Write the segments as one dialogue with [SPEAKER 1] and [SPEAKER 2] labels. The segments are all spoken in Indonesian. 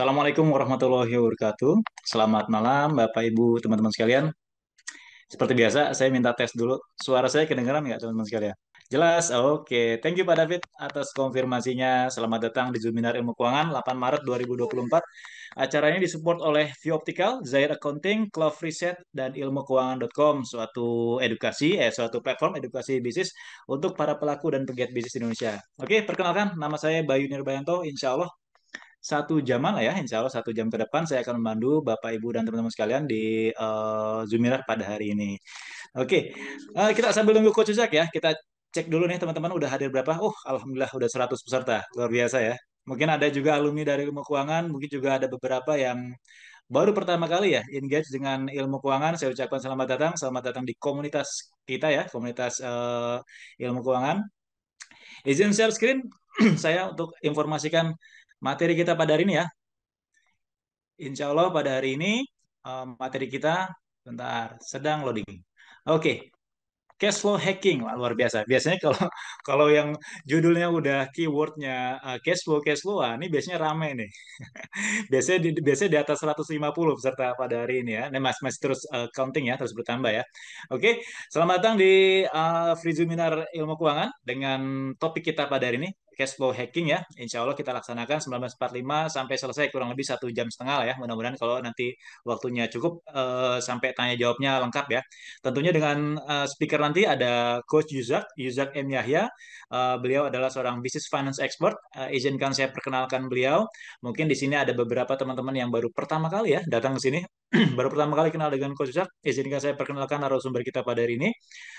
[SPEAKER 1] Assalamualaikum warahmatullahi wabarakatuh. Selamat malam Bapak Ibu, teman-teman sekalian. Seperti biasa, saya minta tes dulu. Suara saya kedengaran nggak teman-teman sekalian? Jelas? Oke. Thank you Pak David atas konfirmasinya. Selamat datang di Zuminar Ilmu Keuangan 8 Maret 2024. Acara ini disupport oleh View Optical, Zair Accounting, Cloud Reset, dan ilmukeuangan.com, suatu edukasi, eh, suatu platform edukasi bisnis untuk para pelaku dan pegiat bisnis di Indonesia. Oke, perkenalkan, nama saya Bayu Nirbayanto. Insya Allah satu jam lah ya, insya Allah satu jam ke depan saya akan membantu Bapak, Ibu, dan teman-teman sekalian di uh, eh, Zoomirah pada hari ini. Oke, okay. uh, eh, kita sambil nunggu Coach Uzak ya, kita cek dulu nih teman-teman udah hadir berapa. Oh, Alhamdulillah udah 100 peserta, luar biasa ya. Mungkin ada juga alumni dari ilmu keuangan, mungkin juga ada beberapa yang baru pertama kali ya engage dengan ilmu keuangan. Saya ucapkan selamat datang, selamat datang di komunitas kita ya, komunitas uh, ilmu keuangan. Izin share screen saya untuk informasikan materi kita pada hari ini ya. Insya Allah pada hari ini eh, materi kita bentar sedang loading. Oke, okay. cash flow hacking Wah, luar biasa. Biasanya kalau kalau yang judulnya udah keywordnya uh, cash flow cash flow, ah, ini biasanya rame nih. biasanya di, biasanya di atas 150 peserta pada hari ini ya. nih mas masih terus uh, counting ya, terus bertambah ya. Oke, okay. selamat datang di uh, Free Seminar Ilmu Keuangan dengan topik kita pada hari ini cash flow hacking ya. Insya Allah kita laksanakan 1945 sampai selesai kurang lebih satu jam setengah lah ya. Mudah-mudahan kalau nanti waktunya cukup uh, sampai tanya jawabnya lengkap ya. Tentunya dengan uh, speaker nanti ada Coach Yuzak, Yuzak M. Yahya. Uh, beliau adalah seorang business finance expert. Uh, izinkan saya perkenalkan beliau. Mungkin di sini ada beberapa teman-teman yang baru pertama kali ya datang ke sini. baru pertama kali kenal dengan Coach Yuzak. Izinkan saya perkenalkan narasumber kita pada hari ini.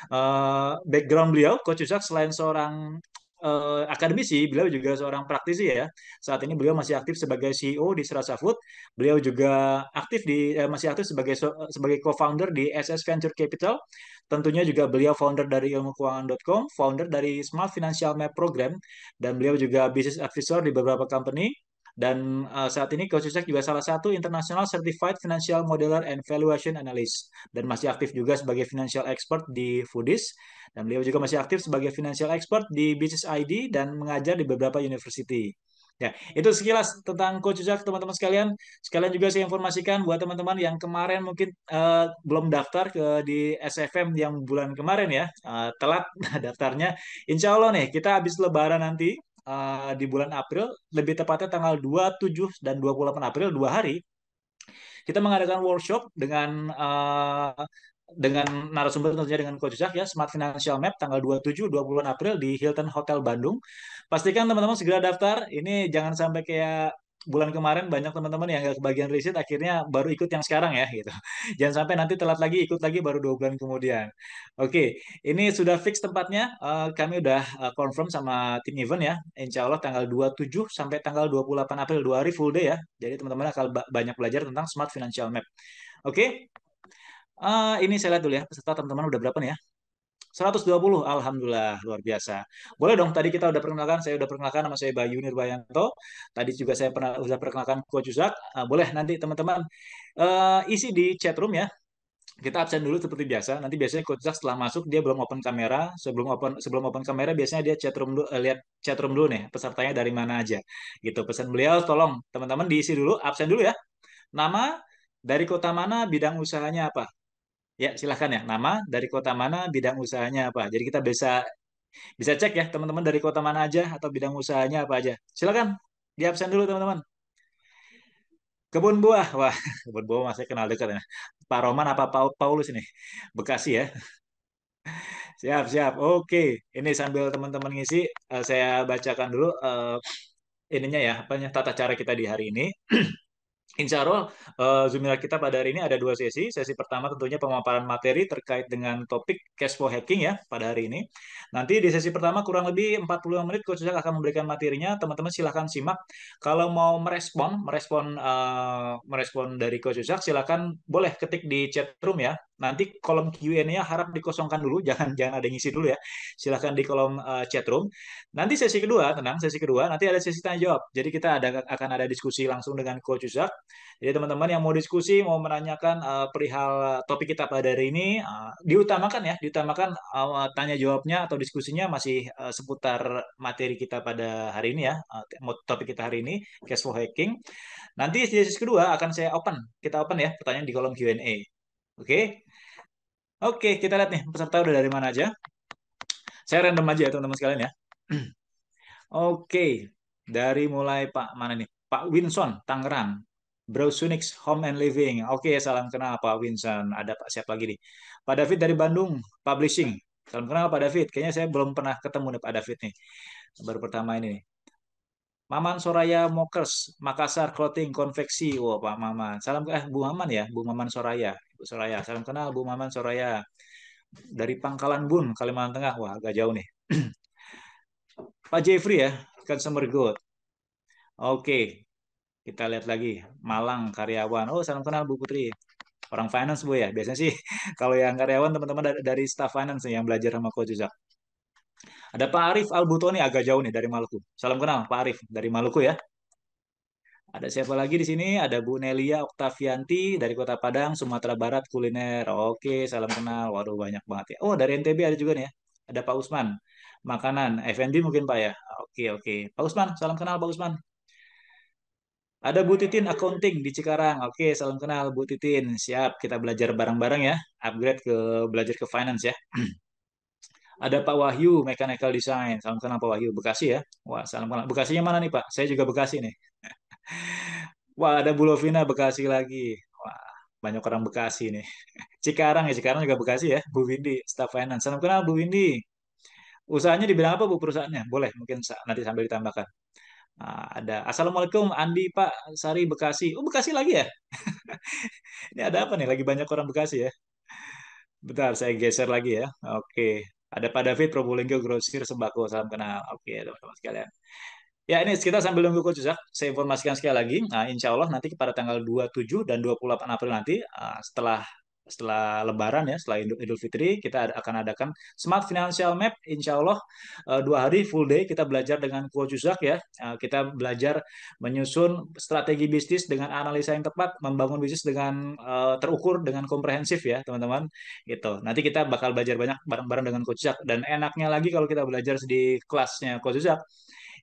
[SPEAKER 1] Uh, background beliau, Coach Yuzak selain seorang uh, akademisi, beliau juga seorang praktisi ya. Saat ini beliau masih aktif sebagai CEO di Serasa Food. Beliau juga aktif di uh, masih aktif sebagai sebagai co-founder di SS Venture Capital. Tentunya juga beliau founder dari ilmukeuangan.com, founder dari Smart Financial Map Program dan beliau juga business advisor di beberapa company dan uh, saat ini Coach Yusek juga salah satu International Certified Financial Modeler and Valuation Analyst. Dan masih aktif juga sebagai Financial Expert di Foodies. Dan beliau juga masih aktif sebagai Financial Expert di Business ID dan mengajar di beberapa university. Ya, itu sekilas tentang Coach Uzak teman-teman sekalian. Sekalian juga saya informasikan buat teman-teman yang kemarin mungkin uh, belum daftar ke di SFM yang bulan kemarin ya, uh, telat daftarnya. Insya Allah nih, kita habis lebaran nanti uh, di bulan April, lebih tepatnya tanggal 27 dan 28 April, dua hari, kita mengadakan workshop dengan uh, dengan narasumber tentunya dengan Coach Zah ya Smart Financial Map tanggal 27 20 April di Hilton Hotel Bandung. Pastikan teman-teman segera daftar. Ini jangan sampai kayak bulan kemarin banyak teman-teman yang nggak kebagian riset akhirnya baru ikut yang sekarang ya gitu. Jangan sampai nanti telat lagi ikut lagi baru dua bulan kemudian. Oke, ini sudah fix tempatnya. Uh, kami udah uh, confirm sama tim event ya. Insya Allah tanggal 27 sampai tanggal 28 April dua hari full day ya. Jadi teman-teman akan banyak belajar tentang Smart Financial Map. Oke. Uh, ini saya lihat dulu ya, peserta teman-teman udah berapa nih ya? 120, alhamdulillah luar biasa. Boleh dong tadi kita udah perkenalkan, saya udah perkenalkan nama saya Bayu Nirbayanto. Tadi juga saya pernah udah perkenalkan Coach Uzak. Nah, boleh nanti teman-teman uh, isi di chat room ya. Kita absen dulu seperti biasa. Nanti biasanya Coach Uzak setelah masuk dia belum open kamera. Sebelum open sebelum open kamera biasanya dia chat room dulu, uh, eh, lihat chat room dulu nih pesertanya dari mana aja. Gitu pesan beliau tolong teman-teman diisi dulu, absen dulu ya. Nama, dari kota mana, bidang usahanya apa? Ya, silahkan ya. Nama dari kota mana, bidang usahanya apa. Jadi kita bisa bisa cek ya teman-teman dari kota mana aja atau bidang usahanya apa aja. Silahkan, di absen dulu teman-teman. Kebun buah, wah kebun buah masih kenal dekat ya. Pak Roman apa Paulus ini? Bekasi ya. Siap, siap. Oke, ini sambil teman-teman ngisi, eh, saya bacakan dulu uh, ininya ya, apanya tata cara kita di hari ini. Insya Allah uh, eh, Zoominar kita pada hari ini ada dua sesi. Sesi pertama tentunya pemaparan materi terkait dengan topik cash flow hacking ya pada hari ini. Nanti di sesi pertama kurang lebih 45 menit Coach Jack akan memberikan materinya. Teman-teman silahkan simak. Kalau mau merespon, merespon uh, merespon dari Coach Jack silahkan boleh ketik di chat room ya. Nanti kolom Q&A-nya harap dikosongkan dulu, jangan jangan ada yang ngisi dulu ya. Silahkan di kolom uh, chat room. Nanti sesi kedua, tenang, sesi kedua, nanti ada sesi tanya jawab. Jadi kita ada akan ada diskusi langsung dengan Coach Uzak. Jadi teman-teman yang mau diskusi, mau menanyakan uh, perihal topik kita pada hari ini, uh, diutamakan ya, diutamakan uh, tanya jawabnya atau diskusinya masih uh, seputar materi kita pada hari ini ya, uh, topik kita hari ini, cash flow hacking. Nanti sesi kedua akan saya open, kita open ya pertanyaan di kolom Q&A. Oke. Oke, kita lihat nih peserta udah dari mana aja. Saya random aja ya teman-teman sekalian ya. Oke, dari mulai Pak mana nih? Pak Winson, Tangerang. Browsunix Home and Living. Oke, salam kenal Pak Winson. Ada Pak siapa lagi nih? Pak David dari Bandung Publishing. Salam kenal Pak David. Kayaknya saya belum pernah ketemu nih Pak David nih. Baru pertama ini nih. Maman Soraya Mokers, Makassar Clothing Konveksi. Wah, wow, Pak Maman. Salam eh Bu Maman ya, Bu Maman Soraya. Soraya. Salam kenal Bu Maman Soraya. Dari Pangkalan Bun, Kalimantan Tengah. Wah, agak jauh nih. Pak Jeffrey ya, customer good. Oke, kita lihat lagi. Malang, karyawan. Oh, salam kenal Bu Putri. Orang finance Bu ya. Biasanya sih kalau yang karyawan teman-teman dari, staff finance yang belajar sama Coach Zak. Ada Pak Arif Albutoni agak jauh nih dari Maluku. Salam kenal Pak Arif dari Maluku ya. Ada siapa lagi di sini? Ada Bu Nelia Oktavianti dari Kota Padang, Sumatera Barat, kuliner. Oke, salam kenal. Waduh, banyak banget ya. Oh, dari NTB ada juga nih ya. Ada Pak Usman. Makanan, F&B mungkin Pak ya. Oke, oke. Pak Usman, salam kenal Pak Usman. Ada Bu Titin Accounting di Cikarang. Oke, salam kenal Bu Titin. Siap, kita belajar bareng-bareng ya. Upgrade ke belajar ke finance ya. ada Pak Wahyu Mechanical Design. Salam kenal Pak Wahyu Bekasi ya. Wah, salam kenal. Bekasinya mana nih Pak? Saya juga Bekasi nih. Wah, ada Bulovina Bekasi lagi. Wah, banyak orang Bekasi nih. Cikarang ya, Cikarang juga Bekasi ya, Bu Windy, staff finance. Salam kenal Bu Windy. Usahanya di bidang apa Bu perusahaannya? Boleh, mungkin nanti sambil ditambahkan. Nah, ada Assalamualaikum Andi Pak Sari Bekasi. Oh Bekasi lagi ya? Ini ada apa nih? Lagi banyak orang Bekasi ya. Bentar, saya geser lagi ya. Oke. Ada Pak David, Probolinggo, Grosir, Sembako. Salam kenal. Oke, teman-teman sekalian. Ya ini kita sambil nunggu Coach Zak, saya informasikan sekali lagi. Nah, insya Allah nanti pada tanggal 27 dan 28 April nanti ah, setelah setelah Lebaran ya, setelah Idul, Fitri kita akan adakan Smart Financial Map. Insya Allah eh, dua hari full day kita belajar dengan Coach Zak ya. Eh, kita belajar menyusun strategi bisnis dengan analisa yang tepat, membangun bisnis dengan eh, terukur, dengan komprehensif ya teman-teman. Gitu. Nanti kita bakal belajar banyak bareng-bareng dengan Coach Zak. Dan enaknya lagi kalau kita belajar di kelasnya Coach Zak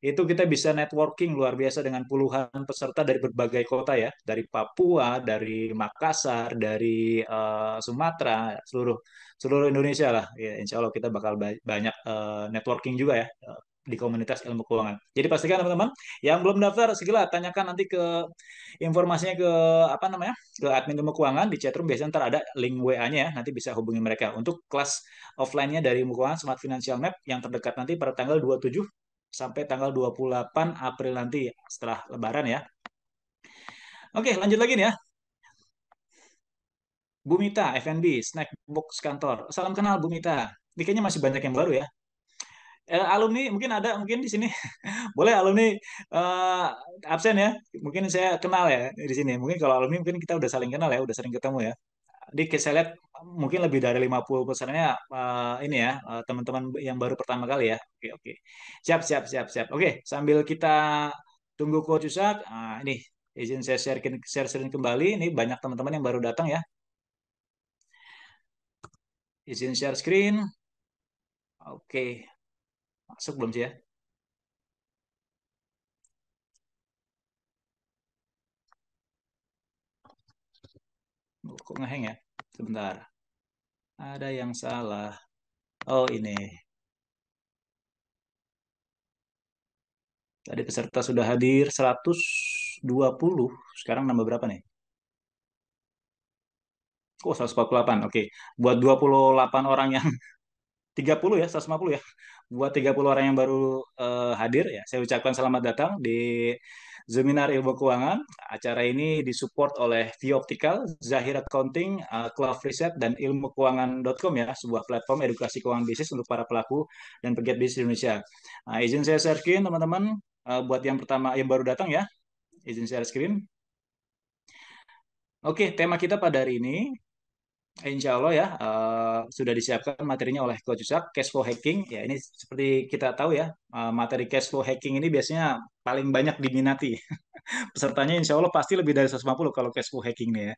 [SPEAKER 1] itu kita bisa networking luar biasa dengan puluhan peserta dari berbagai kota ya, dari Papua, dari Makassar, dari uh, Sumatera, seluruh seluruh Indonesia lah. Ya, insya Allah kita bakal ba banyak uh, networking juga ya eh, di komunitas ilmu keuangan. Jadi pastikan teman-teman yang belum daftar segala tanyakan nanti ke informasinya ke apa namanya ke admin ilmu keuangan di chatroom biasanya ntar ada link WA-nya ya nanti bisa hubungi mereka untuk kelas offline-nya dari ilmu keuangan Smart Financial Map yang terdekat nanti pada tanggal 27 sampai tanggal 28 April nanti setelah lebaran ya. Oke, lanjut lagi nih ya. Bumita, FNB, snack box kantor. Salam kenal Bumita. Ini kayaknya masih banyak yang baru ya. Eh, alumni mungkin ada mungkin di sini boleh alumni uh, absen ya mungkin saya kenal ya di sini mungkin kalau alumni mungkin kita udah saling kenal ya udah sering ketemu ya dikit saya lihat mungkin lebih dari 50 persennya uh, ini ya teman eh, teman-teman yang baru pertama kali ya. Oke oke. Siap siap siap siap. Oke, sambil kita tunggu Coach Yusak, nah, ini izin saya share share, kembali ini banyak teman-teman yang baru datang ya. Izin share screen. Oke. Masuk belum sih ya? Oh, kok ngeheng ya? Sebentar. Ada yang salah. Oh, ini. Tadi peserta sudah hadir 120. Sekarang nambah berapa nih? Oh, 148. Oke. Buat 28 orang yang 30 ya, 150 ya. Buat 30 orang yang baru uh, hadir ya, saya ucapkan selamat datang di Seminar Ilmu Keuangan. Acara ini disupport oleh View Optical, Zahir Accounting, uh, Cloud Reset, dan ilmu keuangan.com ya, sebuah platform edukasi keuangan bisnis untuk para pelaku dan pegiat bisnis Indonesia. Uh, izin saya share screen, teman-teman. Uh, buat yang pertama, yang baru datang ya, izin share screen. Oke, tema kita pada hari ini Insya Allah ya uh, sudah disiapkan materinya oleh Coach Yusak, cash flow hacking ya ini seperti kita tahu ya Eh, materi cash flow hacking ini biasanya paling banyak diminati. Pesertanya insya Allah pasti lebih dari 150 kalau cash flow hacking nih ya.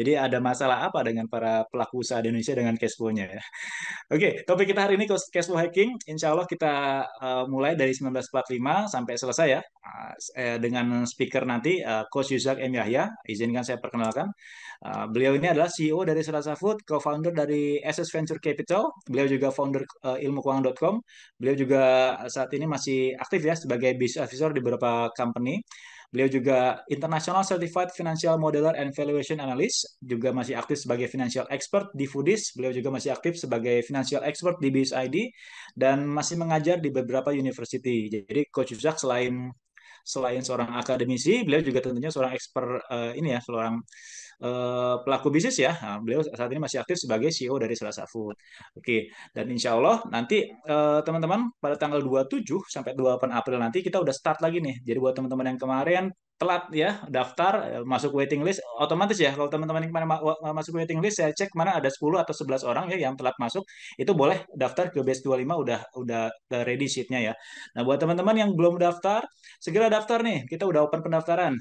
[SPEAKER 1] Jadi ada masalah apa dengan para pelaku usaha di Indonesia dengan cash flow-nya ya. Oke, topik kita hari ini cash flow hacking. Insya Allah kita uh, mulai dari 1945 sampai selesai ya. Uh, dengan speaker nanti, uh, Coach Yusak M. Yahya. Izinkan saya perkenalkan. Uh, beliau ini adalah CEO dari Serasa Food, co-founder dari SS Venture Capital. Beliau juga founder uh, ilmukuang.com. Beliau juga saat ini masih aktif ya sebagai business advisor di beberapa company. Beliau juga International Certified Financial Modeler and Valuation Analyst, juga masih aktif sebagai financial expert di Foodies, beliau juga masih aktif sebagai financial expert di BSID, dan masih mengajar di beberapa university. Jadi Coach Yusak selain selain seorang akademisi, beliau juga tentunya seorang expert uh, ini ya, seorang Eh, pelaku bisnis ya. Nah, beliau saat ini masih aktif sebagai CEO dari Selasa Food. Oke, dan insya Allah nanti teman eh, teman-teman pada tanggal 27 sampai 28 April nanti kita udah start lagi nih. Jadi buat teman-teman yang kemarin telat ya daftar eh, masuk waiting list otomatis ya kalau teman-teman yang kemarin masuk waiting list saya cek mana ada 10 atau 11 orang ya yang telat masuk itu boleh daftar ke base 25 udah udah ready sheetnya ya nah buat teman-teman yang belum daftar segera daftar nih kita udah open pendaftaran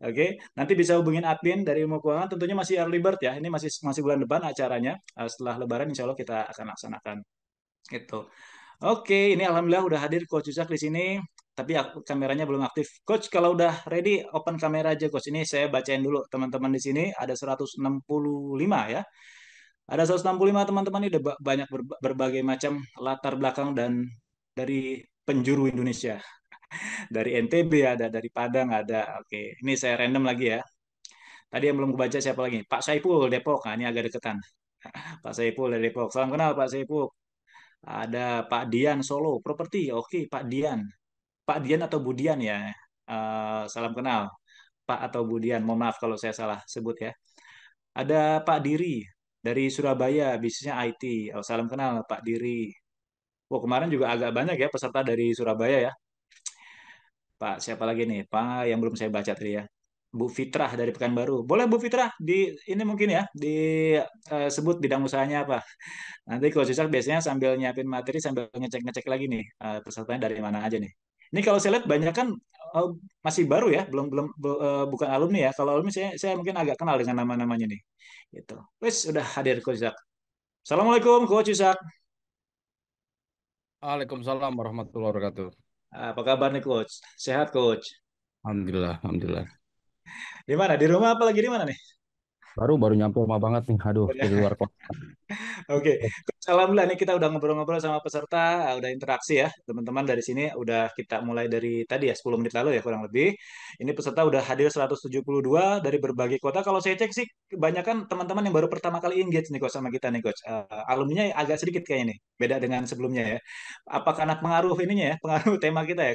[SPEAKER 1] Oke, okay? nanti bisa hubungin admin dari ilmu keuangan. Tentunya masih early bird ya. Ini masih masih bulan depan acaranya. Eh, setelah Lebaran Insya Allah kita akan laksanakan. Gitu. Oke, ini alhamdulillah udah hadir Coach Yusak di sini. Tapi aku, kameranya belum aktif. Coach, kalau udah ready, open kamera aja, Coach. Ini saya bacain dulu teman-teman di sini. Ada 165 ya. Ada 165 teman-teman ini udah banyak berbagai macam latar belakang dan dari penjuru Indonesia dari NTB ada, dari Padang ada. Oke, ini saya random lagi ya. Tadi yang belum kebaca siapa lagi? Pak Saiful Depok, nah, ini agak deketan. Pak Saiful dari Depok. Salam kenal Pak Saiful. Ada Pak Dian Solo, properti. Oke, Pak Dian. Pak Dian atau Budian ya. Uh, salam kenal Pak atau Budian. Mohon maaf kalau saya salah sebut ya. Ada Pak Diri dari Surabaya, bisnisnya IT. Oh, salam kenal Pak Diri. Wah, oh, kemarin juga agak banyak ya peserta dari Surabaya ya. Pak siapa lagi nih? Pak yang belum saya baca tadi ya. Bu Fitrah dari Pekanbaru. Boleh Bu Fitrah di ini mungkin ya disebut eh, uh, bidang usahanya apa. Nanti kalau susah biasanya sambil nyiapin materi sambil ngecek-ngecek lagi nih uh, pesertanya dari mana aja nih. Ini kalau saya lihat banyak kan uh, masih baru ya, belum belum uh, bukan alumni ya. Kalau alumni saya saya mungkin agak kenal dengan nama-namanya nih. Gitu. Wes sudah hadir Coach Isak. Assalamualaikum Coach Isak.
[SPEAKER 2] Waalaikumsalam warahmatullahi wabarakatuh. Ah,
[SPEAKER 1] apa kabar nih coach? Sehat coach?
[SPEAKER 2] Alhamdulillah, alhamdulillah.
[SPEAKER 1] Di mana? Di rumah apa lagi di mana nih?
[SPEAKER 2] Baru baru nyampe rumah banget nih. Aduh, di luar kota.
[SPEAKER 1] Oke. Okay. Iya alhamdulillah nih kita udah ngobrol-ngobrol sama peserta, eh, udah interaksi ya teman-teman dari sini udah kita mulai dari tadi ya 10 menit lalu ya kurang lebih. Ini peserta udah hadir 172 dari berbagai kota. Kalau saya cek sih kebanyakan teman-teman yang baru pertama kali engage nih coach sama kita nih coach. Uh, alumninya agak sedikit kayaknya nih, beda dengan sebelumnya ya. Apa karena pengaruh ininya ya, pengaruh tema kita ya.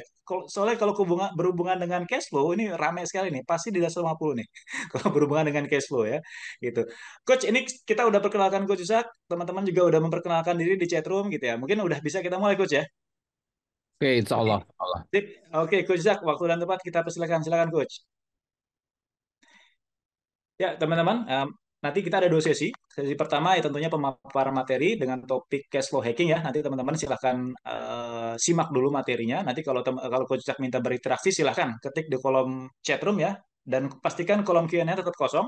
[SPEAKER 1] Soalnya kalau berhubungan dengan cash flow ini ramai sekali nih, pasti di dasar 50 nih. kalau berhubungan dengan cash flow ya gitu. Coach ini kita udah perkenalkan Coach Yusak, teman-teman juga udah memperkenalkan perkenalkan diri di chatroom gitu ya. Mungkin udah bisa kita mulai coach ya.
[SPEAKER 2] Oke, insya Allah. Oke,
[SPEAKER 1] okay. okay, Oke, Coach Zak, waktu dan tempat kita persilakan. Silakan Coach. Ya, teman-teman, um, nanti kita ada dua sesi. Sesi pertama ya tentunya pemaparan materi dengan topik cash flow hacking ya. Nanti teman-teman silahkan uh, eh, simak dulu materinya. Nanti kalau kalau Coach Zak minta berinteraksi, silahkan ketik di kolom chat room ya dan pastikan kolom Q&A tetap kosong.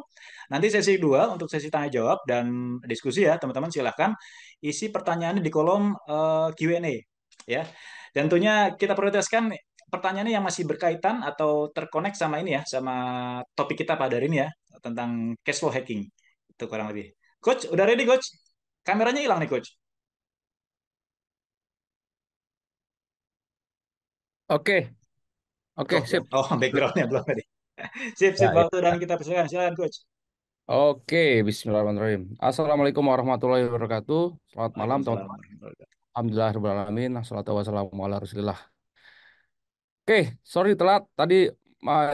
[SPEAKER 1] Nanti sesi 2 untuk sesi tanya jawab dan diskusi ya, teman-teman silahkan isi pertanyaannya di kolom uh, Q&A ya. Dan tentunya kita prioritaskan pertanyaannya yang masih berkaitan atau terkonek sama ini ya, sama topik kita pada hari ini ya tentang cash flow hacking. Itu kurang lebih. Coach, udah ready coach? Kameranya hilang nih coach. Oke. Okay. Oke, okay, oh, sip. Oh, backgroundnya belum tadi.
[SPEAKER 2] Sip, sip. Ya, ya. dan kita persilakan. Silakan, Coach. Oke, Bismillahirrahmanirrahim. Assalamualaikum warahmatullahi wabarakatuh. Selamat malam, teman-teman. Alhamdulillah, alamin assalamualaikum wassalamu ala rasulillah. Oke, sorry telat. Tadi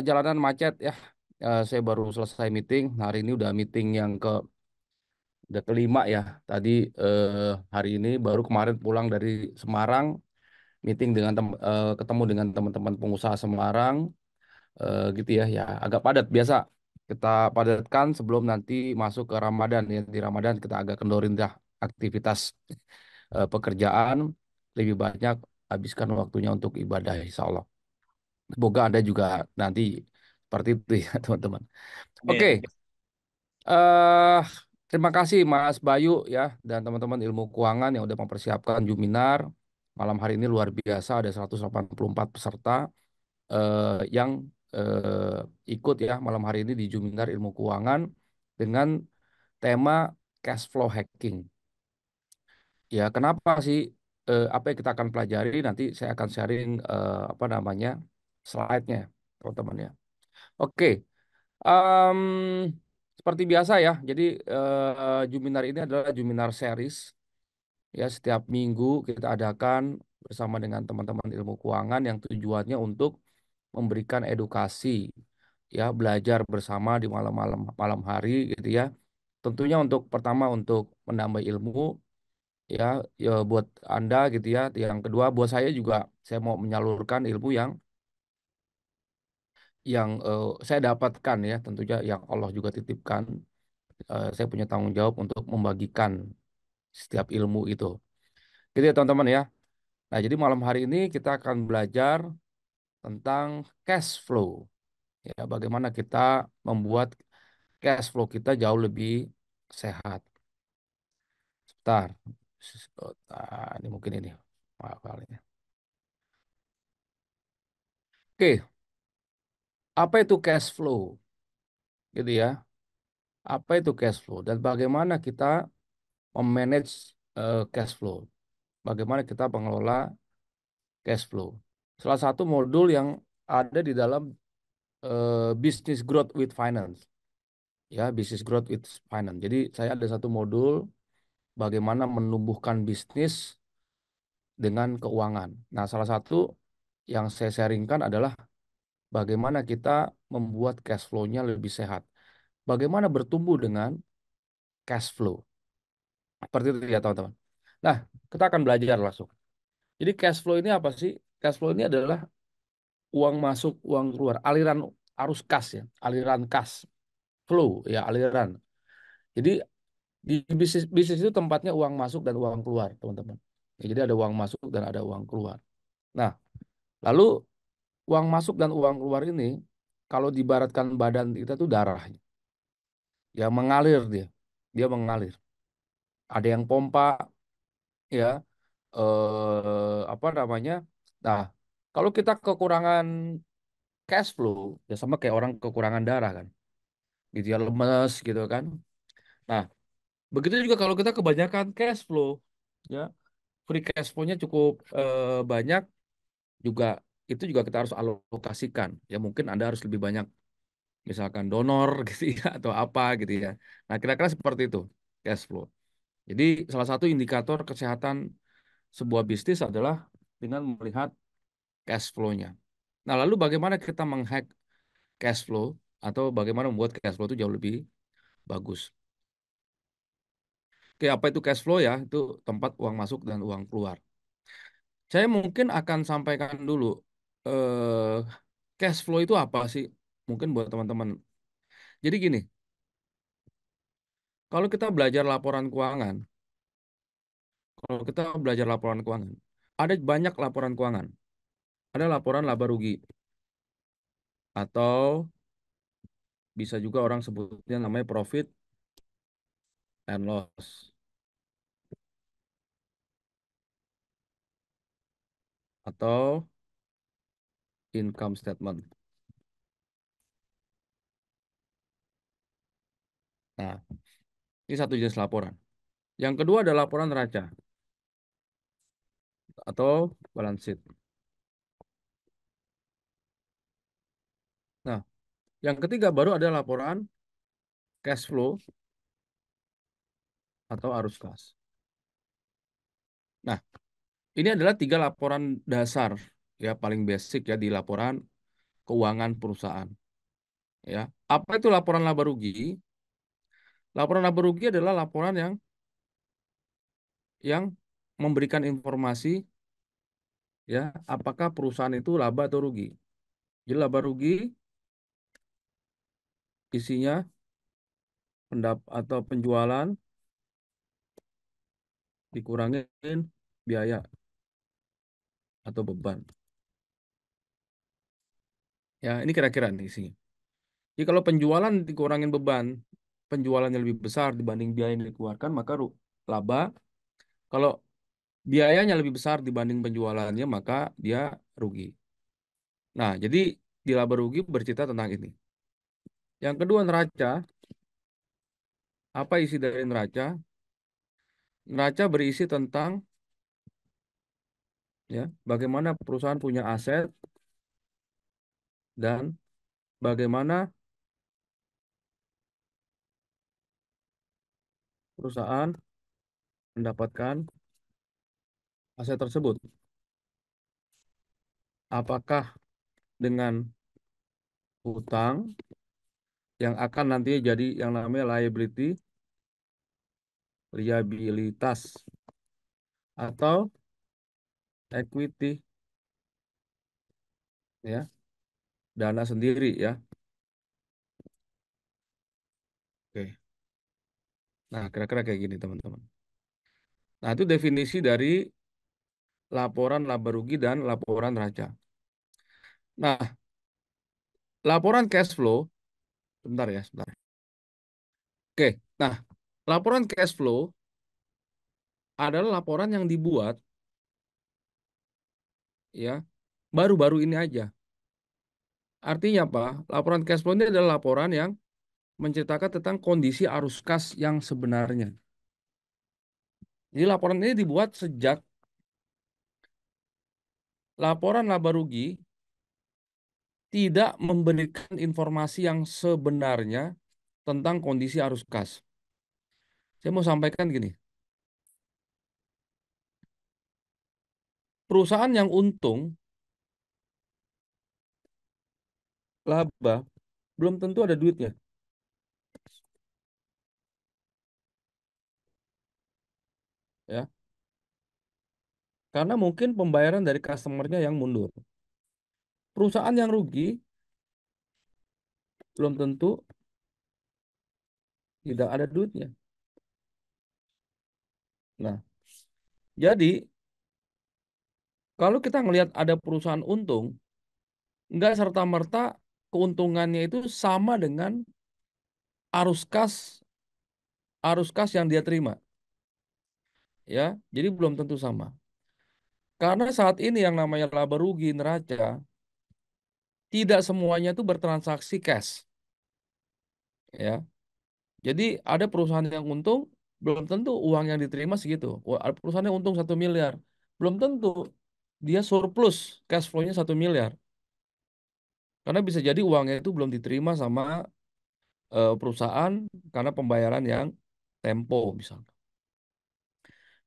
[SPEAKER 2] jalanan macet ya. ya. saya baru selesai meeting. Hari ini udah meeting yang ke udah kelima ya. Tadi eh, hari ini baru kemarin pulang dari Semarang meeting dengan tem eh, ketemu dengan teman-teman pengusaha Semarang uh, gitu ya ya agak padat biasa kita padatkan sebelum nanti masuk ke Ramadan ya di Ramadan kita agak kendorin dah aktivitas uh, pekerjaan lebih banyak habiskan waktunya untuk ibadah insya Allah semoga ada juga nanti seperti itu ya teman-teman oke okay. uh, eh, terima kasih Mas Bayu ya dan teman-teman ilmu keuangan yang udah mempersiapkan Juminar malam hari ini luar biasa ada 184 peserta uh, yang eh, ikut ya malam hari ini di Juminar Ilmu Keuangan dengan tema cash flow hacking. Ya, kenapa sih eh, apa yang kita akan pelajari nanti saya akan sharing eh, apa namanya slide-nya teman-teman ya. Oke. Um, seperti biasa ya. Jadi eh, Juminar ini adalah Juminar series. Ya, setiap minggu kita adakan bersama dengan teman-teman ilmu keuangan yang tujuannya untuk memberikan edukasi ya belajar bersama di malam-malam malam hari gitu ya tentunya untuk pertama untuk menambah ilmu ya, ya buat anda gitu ya yang kedua buat saya juga saya mau menyalurkan ilmu yang yang uh, saya dapatkan ya tentunya yang Allah juga titipkan uh, saya punya tanggung jawab untuk membagikan setiap ilmu itu gitu ya teman-teman ya nah jadi malam hari ini kita akan belajar tentang cash flow. Ya, bagaimana kita membuat cash flow kita jauh lebih sehat. Sebentar. ini mungkin ini. Maaf kali ini. Ya. Oke. Apa itu cash flow? Gitu ya. Apa itu cash flow dan bagaimana kita memanage eh, cash flow? Bagaimana kita mengelola cash flow? salah satu modul yang ada di dalam uh, business growth with finance. Ya, business growth with finance. Jadi saya ada satu modul bagaimana menumbuhkan bisnis dengan keuangan. Nah, salah satu yang saya sharingkan adalah bagaimana kita membuat cash flow-nya lebih sehat. Bagaimana bertumbuh dengan cash flow.
[SPEAKER 1] Seperti itu ya, teman-teman.
[SPEAKER 2] Nah, kita akan belajar langsung. Jadi cash flow ini apa sih? cash flow ini adalah uang masuk, uang keluar, aliran arus kas ya, aliran kas flow ya aliran. Jadi di bisnis bisnis itu tempatnya uang masuk dan uang keluar, teman-teman. Ya, jadi ada uang masuk dan ada uang keluar. Nah, lalu uang masuk dan uang keluar ini kalau dibaratkan badan kita itu darahnya. Ya mengalir dia. Dia mengalir. Ada yang pompa ya eh apa namanya? Nah, kalau kita kekurangan cash flow, ya sama kayak orang kekurangan darah kan. Gitu ya, lemes gitu kan. Nah, begitu juga kalau kita kebanyakan cash flow, ya free cash flow-nya cukup eh, banyak juga itu juga kita harus alokasikan. Ya mungkin Anda harus lebih banyak misalkan donor gitu ya atau apa gitu ya. Nah, kira-kira seperti itu cash flow. Jadi salah satu indikator kesehatan sebuah bisnis adalah dengan melihat cash flow-nya. Nah, lalu bagaimana kita menghack cash flow atau bagaimana membuat cash flow itu jauh lebih bagus. Oke, apa itu cash flow ya? Itu tempat uang masuk dan uang keluar. Saya mungkin akan sampaikan dulu eh, cash flow itu apa sih? Mungkin buat teman-teman. Jadi gini, kalau kita belajar laporan keuangan, kalau kita belajar laporan keuangan, ada banyak laporan keuangan. Ada laporan laba rugi. Atau bisa juga orang sebutnya namanya profit and loss. Atau income statement. Nah, ini satu jenis laporan. Yang kedua ada laporan neraca atau balance sheet. Nah, yang ketiga baru ada laporan cash flow atau arus kas. Nah, ini adalah tiga laporan dasar ya paling basic ya di laporan keuangan perusahaan. Ya, apa itu laporan laba rugi? Laporan laba rugi adalah laporan yang yang memberikan informasi ya apakah perusahaan itu laba atau rugi. Jadi laba rugi isinya pendap atau penjualan dikurangin biaya atau beban. Ya, ini kira-kira nih isinya. Jadi kalau penjualan dikurangin beban, penjualannya lebih besar dibanding biaya yang dikeluarkan, maka laba. Kalau biayanya lebih besar dibanding penjualannya, maka dia rugi. Nah, jadi di laba rugi bercerita tentang ini. Yang kedua neraca. Apa isi dari neraca? Neraca berisi tentang ya, bagaimana perusahaan punya aset dan bagaimana perusahaan mendapatkan aset tersebut. Apakah dengan hutang yang akan nantinya jadi yang namanya liability, liabilitas, atau equity, ya, dana sendiri ya. Oke. Nah, kira-kira kayak gini teman-teman. Nah, itu definisi dari laporan laba rugi, dan laporan raja. Nah, laporan cash flow, sebentar ya, sebentar. Oke, nah, laporan cash flow adalah laporan yang dibuat ya baru-baru ini aja. Artinya apa? Laporan cash flow ini adalah laporan yang menceritakan tentang kondisi arus kas yang sebenarnya. Jadi laporan ini dibuat sejak laporan laba rugi tidak memberikan informasi yang sebenarnya tentang kondisi arus kas. Saya mau sampaikan gini. Perusahaan yang untung laba belum tentu ada duitnya. Karena mungkin pembayaran dari customernya yang mundur. Perusahaan yang rugi belum tentu tidak ada duitnya. Nah, jadi kalau kita melihat ada perusahaan untung, nggak serta-merta keuntungannya itu sama dengan arus kas arus kas yang dia terima. Ya, jadi belum tentu sama. Karena saat ini yang namanya laba rugi neraca tidak semuanya itu bertransaksi cash. Ya. Jadi ada perusahaan yang untung belum tentu uang yang diterima segitu. Perusahaannya untung satu miliar, belum tentu dia surplus cash flow-nya satu miliar. Karena bisa jadi uangnya itu belum diterima sama uh, perusahaan karena pembayaran yang tempo misalnya.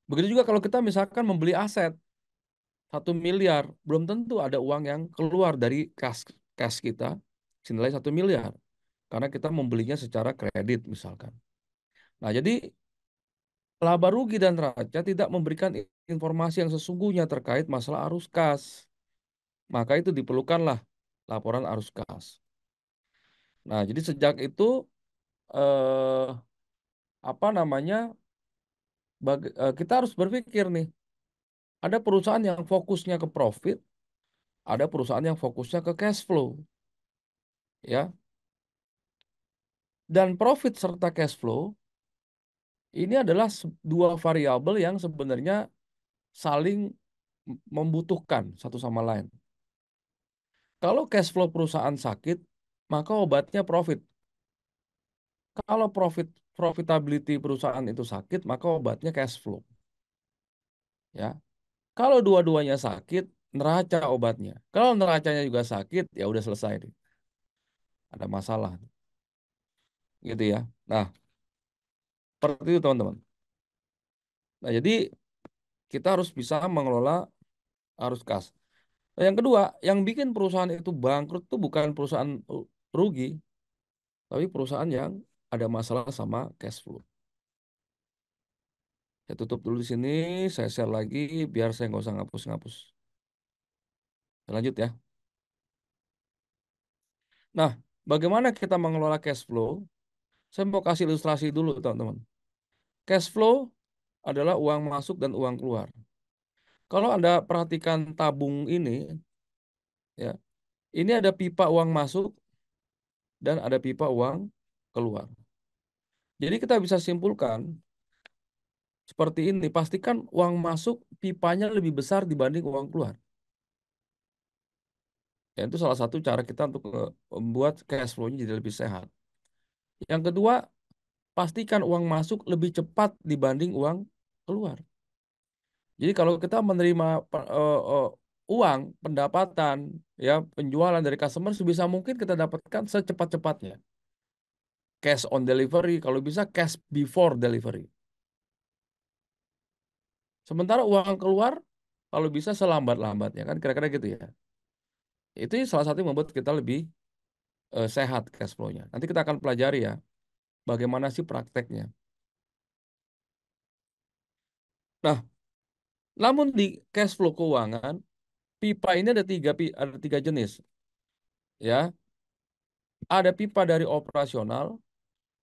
[SPEAKER 2] Begitu juga kalau kita misalkan membeli aset satu miliar belum tentu ada uang yang keluar dari kas kas kita senilai satu miliar karena kita membelinya secara kredit misalkan. Nah jadi laba rugi dan raca tidak memberikan informasi yang sesungguhnya terkait masalah arus kas. Maka itu diperlukanlah laporan arus kas. Nah jadi sejak itu eh, apa namanya baga- eh, kita harus berpikir nih ada perusahaan yang fokusnya ke profit, ada perusahaan yang fokusnya ke cash flow. Ya. Dan profit serta cash flow ini adalah dua variabel yang sebenarnya saling membutuhkan satu sama lain. Kalau cash flow perusahaan sakit, maka obatnya profit. Kalau profit profitability perusahaan itu sakit, maka obatnya cash flow. Ya. Kalau dua-duanya sakit, neraca obatnya. Kalau neracanya juga sakit, ya udah selesai Ada masalah. Gitu ya. Nah, seperti itu teman-teman. Nah, jadi kita harus bisa mengelola arus kas. Nah, yang kedua, yang bikin perusahaan itu bangkrut itu bukan perusahaan uh, rugi, tapi perusahaan yang ada masalah sama cash flow. Saya tutup dulu di sini, saya share lagi biar saya nggak usah ngapus-ngapus. Lanjut ya. Nah, bagaimana kita mengelola cash flow? Saya mau kasih ilustrasi dulu, teman-teman. Cash flow adalah uang masuk dan uang keluar. Kalau Anda perhatikan tabung ini, ya, ini ada pipa uang masuk dan ada pipa uang keluar. Jadi kita bisa simpulkan seperti ini, pastikan uang masuk pipanya lebih besar dibanding uang keluar. Ya, itu salah satu cara kita untuk eh, membuat cash flow-nya jadi lebih sehat. Yang kedua, pastikan uang masuk lebih cepat dibanding uang keluar. Jadi kalau kita menerima uh, uh, uang pendapatan ya penjualan dari customer sebisa mungkin kita dapatkan secepat-cepatnya. Cash on delivery kalau bisa cash before delivery. Sementara uang keluar kalau bisa selambat-lambatnya kan kira-kira gitu ya. Itu salah satu yang membuat kita lebih uh, sehat cash flow-nya. Nanti kita akan pelajari ya bagaimana sih prakteknya. Nah, namun di cash flow keuangan pipa ini ada tiga ada tiga jenis. Ya. Ada pipa dari operasional,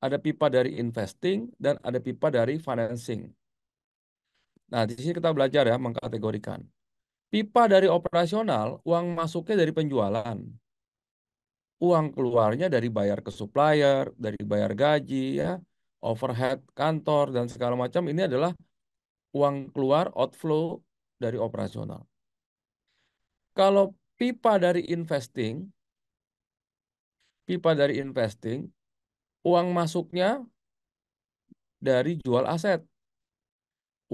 [SPEAKER 2] ada pipa dari investing dan ada pipa dari financing. Nah, di sini kita belajar ya mengkategorikan. Pipa dari operasional, uang masuknya dari penjualan. Uang keluarnya dari bayar ke supplier, dari bayar gaji ya, overhead kantor dan segala macam ini adalah uang keluar outflow dari operasional. Kalau pipa dari investing pipa dari investing uang masuknya dari jual aset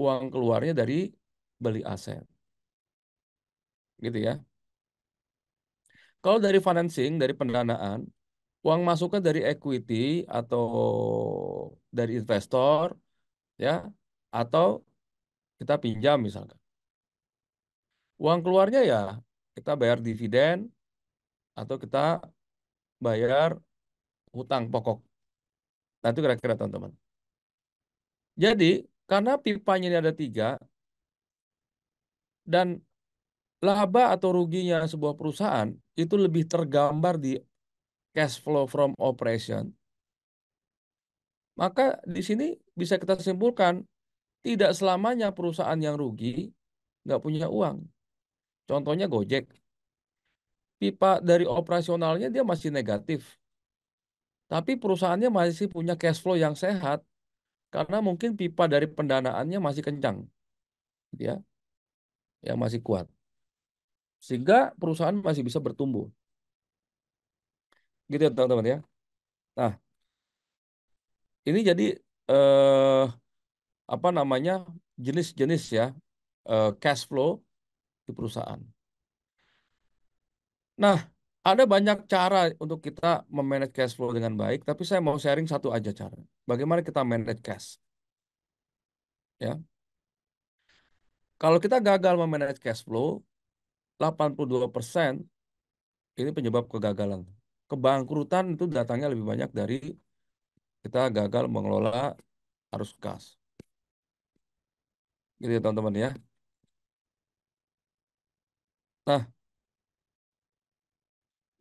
[SPEAKER 2] uang keluarnya dari beli aset. Gitu ya. Kalau dari financing, dari pendanaan, uang masuknya dari equity atau dari investor ya atau kita pinjam misalkan. Uang keluarnya ya kita bayar dividen atau kita bayar hutang pokok. Nah, itu kira-kira teman-teman. Jadi, karena pipanya ini ada tiga, dan laba atau ruginya sebuah perusahaan itu lebih tergambar di cash flow from operation. Maka di sini bisa kita simpulkan tidak selamanya perusahaan yang rugi nggak punya uang. Contohnya Gojek. Pipa dari operasionalnya dia masih negatif. Tapi perusahaannya masih punya cash flow yang sehat karena mungkin pipa dari pendanaannya masih kencang gitu ya yang masih kuat sehingga perusahaan masih bisa bertumbuh gitu ya teman-teman ya nah ini jadi eh, apa namanya jenis-jenis ya eh, cash flow di perusahaan nah ada banyak cara untuk kita memanage cash flow dengan baik tapi saya mau sharing satu aja cara bagaimana kita manage cash. Ya. Kalau kita gagal memanage cash flow, 82% ini penyebab kegagalan. Kebangkrutan itu datangnya lebih banyak dari kita gagal mengelola arus kas. Gitu ya teman-teman ya. Nah,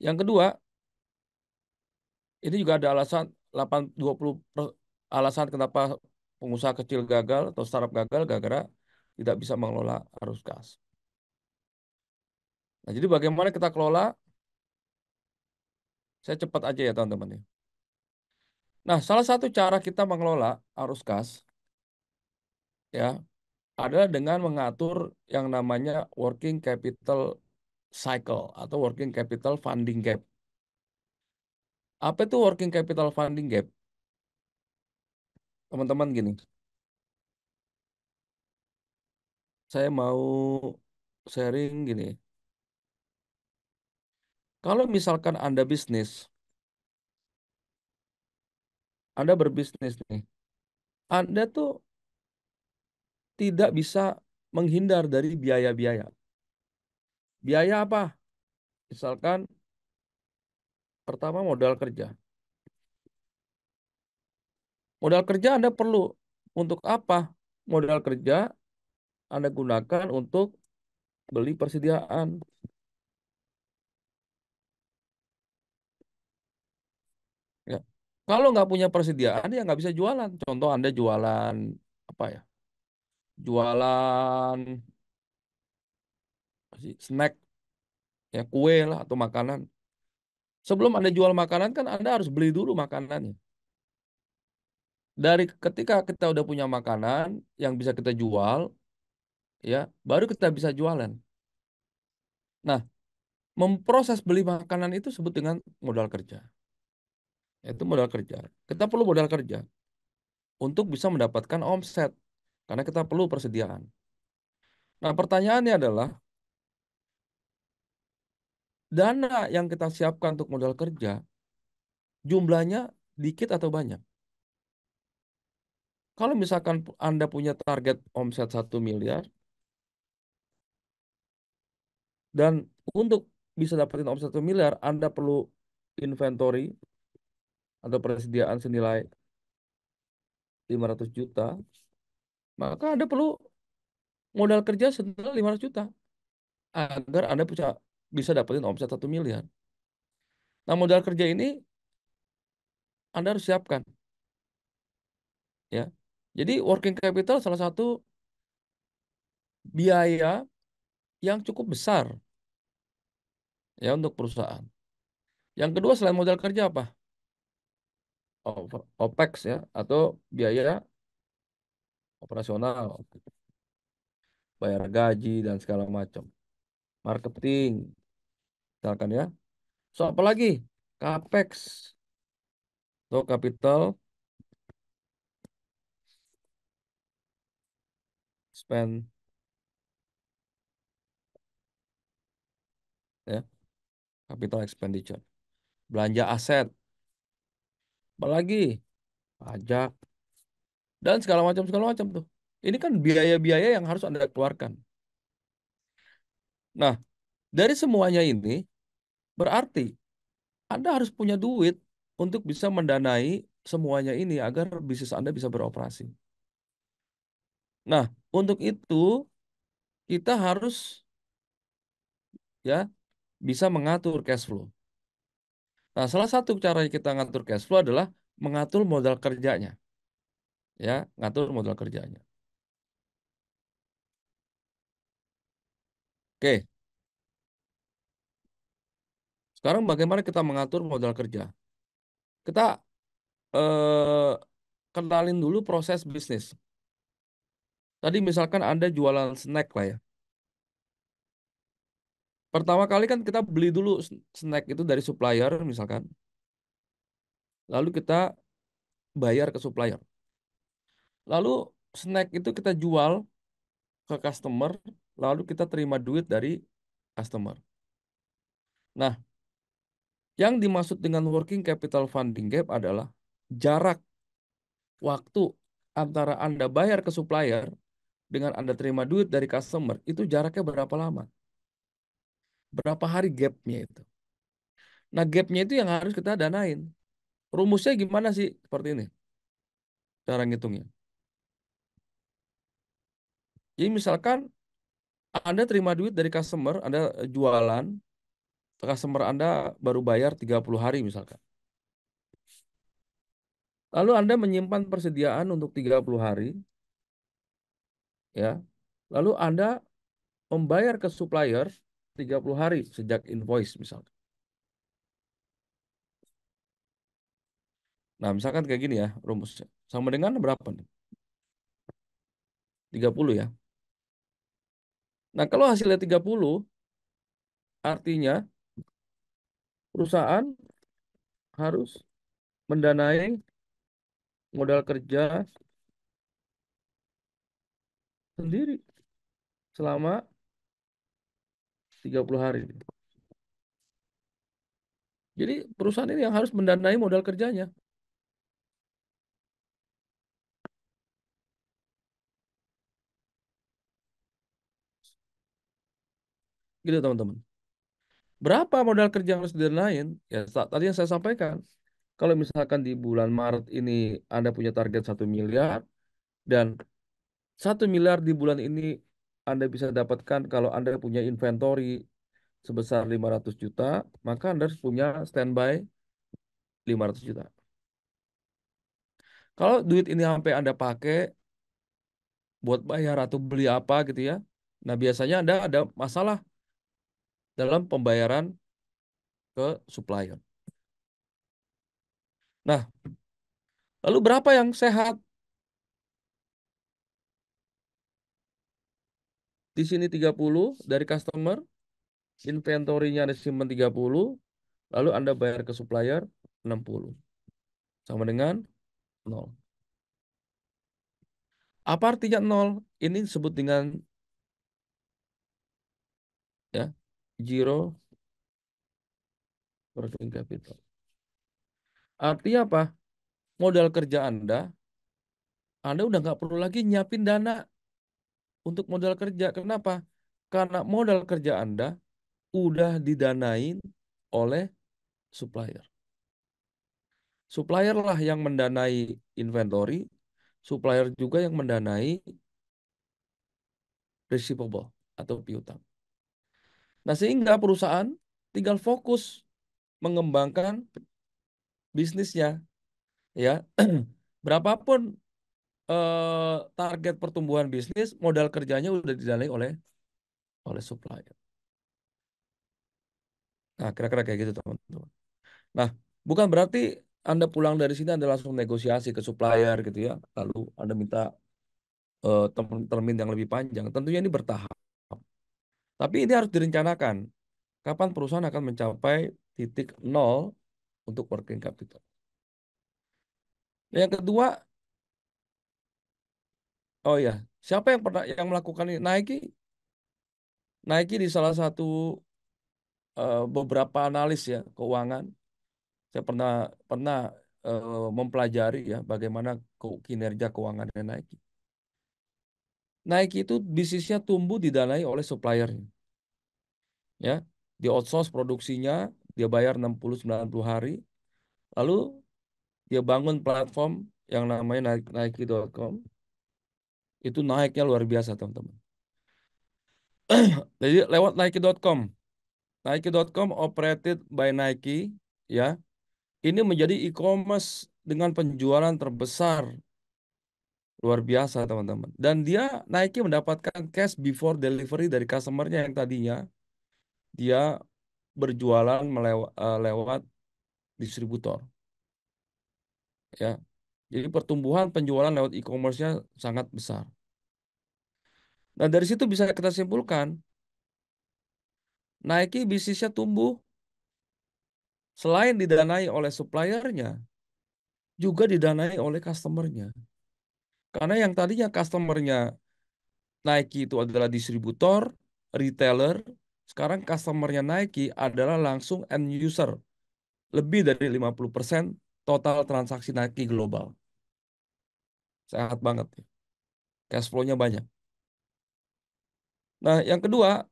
[SPEAKER 2] yang kedua, ini juga ada alasan 20, alasan kenapa pengusaha kecil gagal atau startup gagal gara-gara tidak bisa mengelola arus kas. Nah, jadi bagaimana kita kelola? Saya cepat aja ya teman-teman. Ya. Nah, salah satu cara kita mengelola arus kas ya adalah dengan mengatur yang namanya working capital cycle atau working capital funding gap. Apa itu working capital funding gap? teman-teman gini saya mau sharing gini kalau misalkan anda bisnis anda berbisnis nih anda tuh tidak bisa menghindar dari biaya-biaya biaya apa misalkan pertama modal kerja Modal kerja Anda perlu untuk apa? Modal kerja Anda gunakan untuk beli persediaan. Ya. Kalau nggak punya persediaan, ya nggak bisa jualan. Contoh Anda jualan apa ya? Jualan snack, ya kue lah atau makanan. Sebelum Anda jual makanan kan Anda harus beli dulu makanannya dari ketika kita udah punya makanan yang bisa kita jual, ya baru kita bisa jualan. Nah, memproses beli makanan itu sebut dengan modal kerja. Itu modal kerja. Kita perlu modal kerja untuk bisa mendapatkan omset karena kita perlu persediaan. Nah, pertanyaannya adalah dana yang kita siapkan untuk modal kerja jumlahnya dikit atau banyak? Kalau misalkan Anda punya target omset 1 miliar, dan untuk bisa dapetin omset 1 miliar, Anda perlu inventory atau persediaan senilai 500 juta, maka Anda perlu modal kerja senilai 500 juta agar Anda bisa bisa dapetin omset 1 miliar. Nah, modal kerja ini Anda harus siapkan. Ya. Jadi working capital salah satu biaya yang cukup besar ya untuk perusahaan. Yang kedua selain modal kerja apa? OPEX ya atau biaya operasional, bayar gaji dan segala macam, marketing, misalkan ya. So apalagi CAPEX atau capital Pen. Ya. Capital expenditure. Belanja aset. Apalagi pajak dan segala macam segala macam tuh. Ini kan biaya-biaya yang harus Anda keluarkan. Nah, dari semuanya ini berarti Anda harus punya duit untuk bisa mendanai semuanya ini agar bisnis Anda bisa beroperasi. Nah, untuk itu kita harus ya bisa mengatur cash flow. Nah, salah satu cara kita ngatur cash flow adalah mengatur modal kerjanya. Ya, ngatur modal kerjanya. Oke. Sekarang bagaimana kita mengatur modal kerja? Kita eh, kenalin dulu proses bisnis. Tadi misalkan Anda jualan snack lah ya. Pertama kali kan kita beli dulu snack itu dari supplier misalkan. Lalu kita bayar ke supplier. Lalu snack itu kita jual ke customer, lalu kita terima duit dari customer. Nah, yang dimaksud dengan working capital funding gap adalah jarak waktu antara Anda bayar ke supplier dengan Anda terima duit dari customer, itu jaraknya berapa lama? Berapa hari gapnya itu? Nah gapnya itu yang harus kita danain. Rumusnya gimana sih? Seperti ini. Cara ngitungnya. Jadi misalkan Anda terima duit dari customer, Anda jualan, customer Anda baru bayar 30 hari misalkan. Lalu Anda menyimpan persediaan untuk 30 hari, ya. Lalu Anda membayar ke supplier 30 hari sejak invoice misalnya. Nah, misalkan kayak gini ya rumusnya. Sama dengan berapa nih? 30 ya. Nah, kalau hasilnya 30 artinya perusahaan harus mendanai modal kerja sendiri selama 30 hari. Jadi perusahaan ini yang harus mendanai modal kerjanya. Gitu teman-teman. Berapa modal kerja yang harus didanain? Ya tadi yang saya sampaikan. Kalau misalkan di bulan Maret ini Anda punya target satu miliar dan satu miliar di bulan ini Anda bisa dapatkan kalau Anda punya inventory sebesar 500 juta, maka Anda harus punya standby 500 juta. Kalau duit ini sampai Anda pakai buat bayar atau beli apa gitu ya, nah biasanya Anda ada masalah dalam pembayaran ke supplier. Nah, lalu berapa yang sehat? Di sini 30 dari customer, inventory-nya Anda simpan 30, lalu Anda bayar ke supplier 60. Sama dengan 0. Apa artinya 0? Ini disebut dengan ya, zero working capital. Artinya apa? Modal kerja Anda, Anda udah nggak perlu lagi nyiapin dana untuk modal kerja. Kenapa? Karena modal kerja Anda udah didanain oleh supplier. Supplier lah yang mendanai inventory, supplier juga yang mendanai receivable atau piutang. Nah, sehingga perusahaan tinggal fokus mengembangkan bisnisnya. Ya, berapapun eh, target pertumbuhan bisnis modal kerjanya sudah didanai oleh oleh supplier. Nah, kira-kira kayak gitu teman-teman. Nah, bukan berarti Anda pulang dari sini Anda langsung negosiasi ke supplier gitu ya, lalu Anda minta eh, termin yang lebih panjang. Tentunya ini bertahap. Tapi ini harus direncanakan. Kapan perusahaan akan mencapai titik nol untuk working capital. Yang kedua, oh iya, siapa yang pernah yang melakukan ini Nike Nike di salah satu uh, beberapa analis ya keuangan saya pernah pernah uh, mempelajari ya bagaimana kinerja keuangannya Nike Nike itu bisnisnya tumbuh didanai oleh suppliernya ya di outsource produksinya dia bayar 60 90 hari lalu dia bangun platform yang namanya Nike.com itu naiknya luar biasa teman-teman. Jadi lewat Nike.com. Nike.com operated by Nike ya. Ini menjadi e-commerce dengan penjualan terbesar luar biasa teman-teman. Dan dia Nike mendapatkan cash before delivery dari customernya yang tadinya dia berjualan melewa, eh, lewat distributor. Ya, jadi pertumbuhan penjualan lewat e-commerce-nya sangat besar. Nah dari situ bisa kita simpulkan, Nike bisnisnya tumbuh selain didanai oleh suppliernya, juga didanai oleh customernya. Karena yang tadinya customernya Nike itu adalah distributor, retailer, sekarang customernya Nike adalah langsung end user. Lebih dari 50% total transaksi Nike global sehat banget. Cash flow-nya banyak. Nah, yang kedua,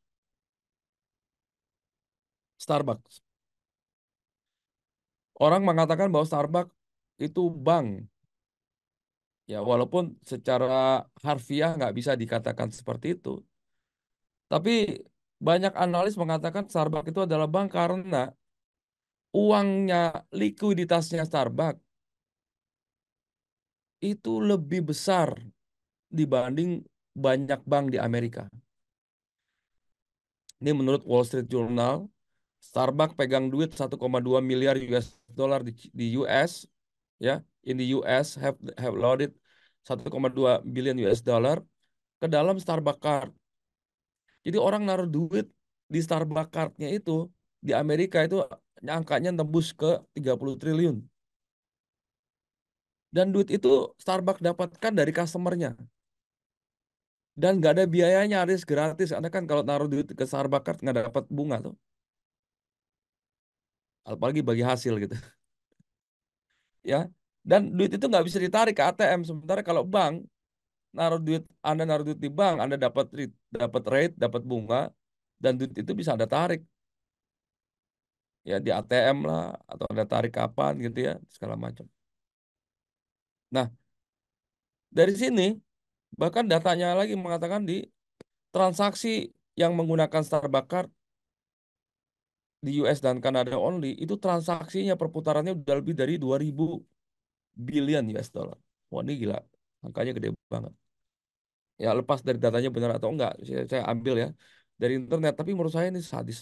[SPEAKER 2] Starbucks. Orang mengatakan bahwa Starbucks itu bank. Ya, walaupun secara harfiah nggak bisa dikatakan seperti itu. Tapi banyak analis mengatakan Starbucks itu adalah bank karena uangnya, likuiditasnya Starbucks itu lebih besar dibanding banyak bank di Amerika. Ini menurut Wall Street Journal, Starbucks pegang duit 1,2 miliar US dollar di, di US, ya, in the US have have loaded 1,2 billion US dollar ke dalam Starbucks card. Jadi orang naruh duit di Starbucks card-nya itu di Amerika itu angkanya tembus ke 30 triliun. Dan duit itu Starbucks dapatkan dari customernya. Dan nggak ada biayanya, harus gratis. Anda kan kalau naruh duit ke Starbucks kan nggak dapat bunga tuh. Apalagi bagi hasil gitu. ya Dan duit itu nggak bisa ditarik ke ATM. Sementara kalau bank, naruh duit Anda naruh duit di bank, Anda dapat dapat rate, dapat bunga, dan duit itu bisa Anda tarik ya di ATM lah atau Anda tarik kapan gitu ya segala macam Nah, dari sini bahkan datanya lagi mengatakan di transaksi yang menggunakan Starbucks card di US dan Kanada only itu transaksinya perputarannya udah lebih dari 2000 billion US dollar. Wah ini gila, angkanya gede banget. Ya lepas dari datanya benar atau enggak, saya, saya ambil ya dari internet. Tapi menurut saya ini sadis.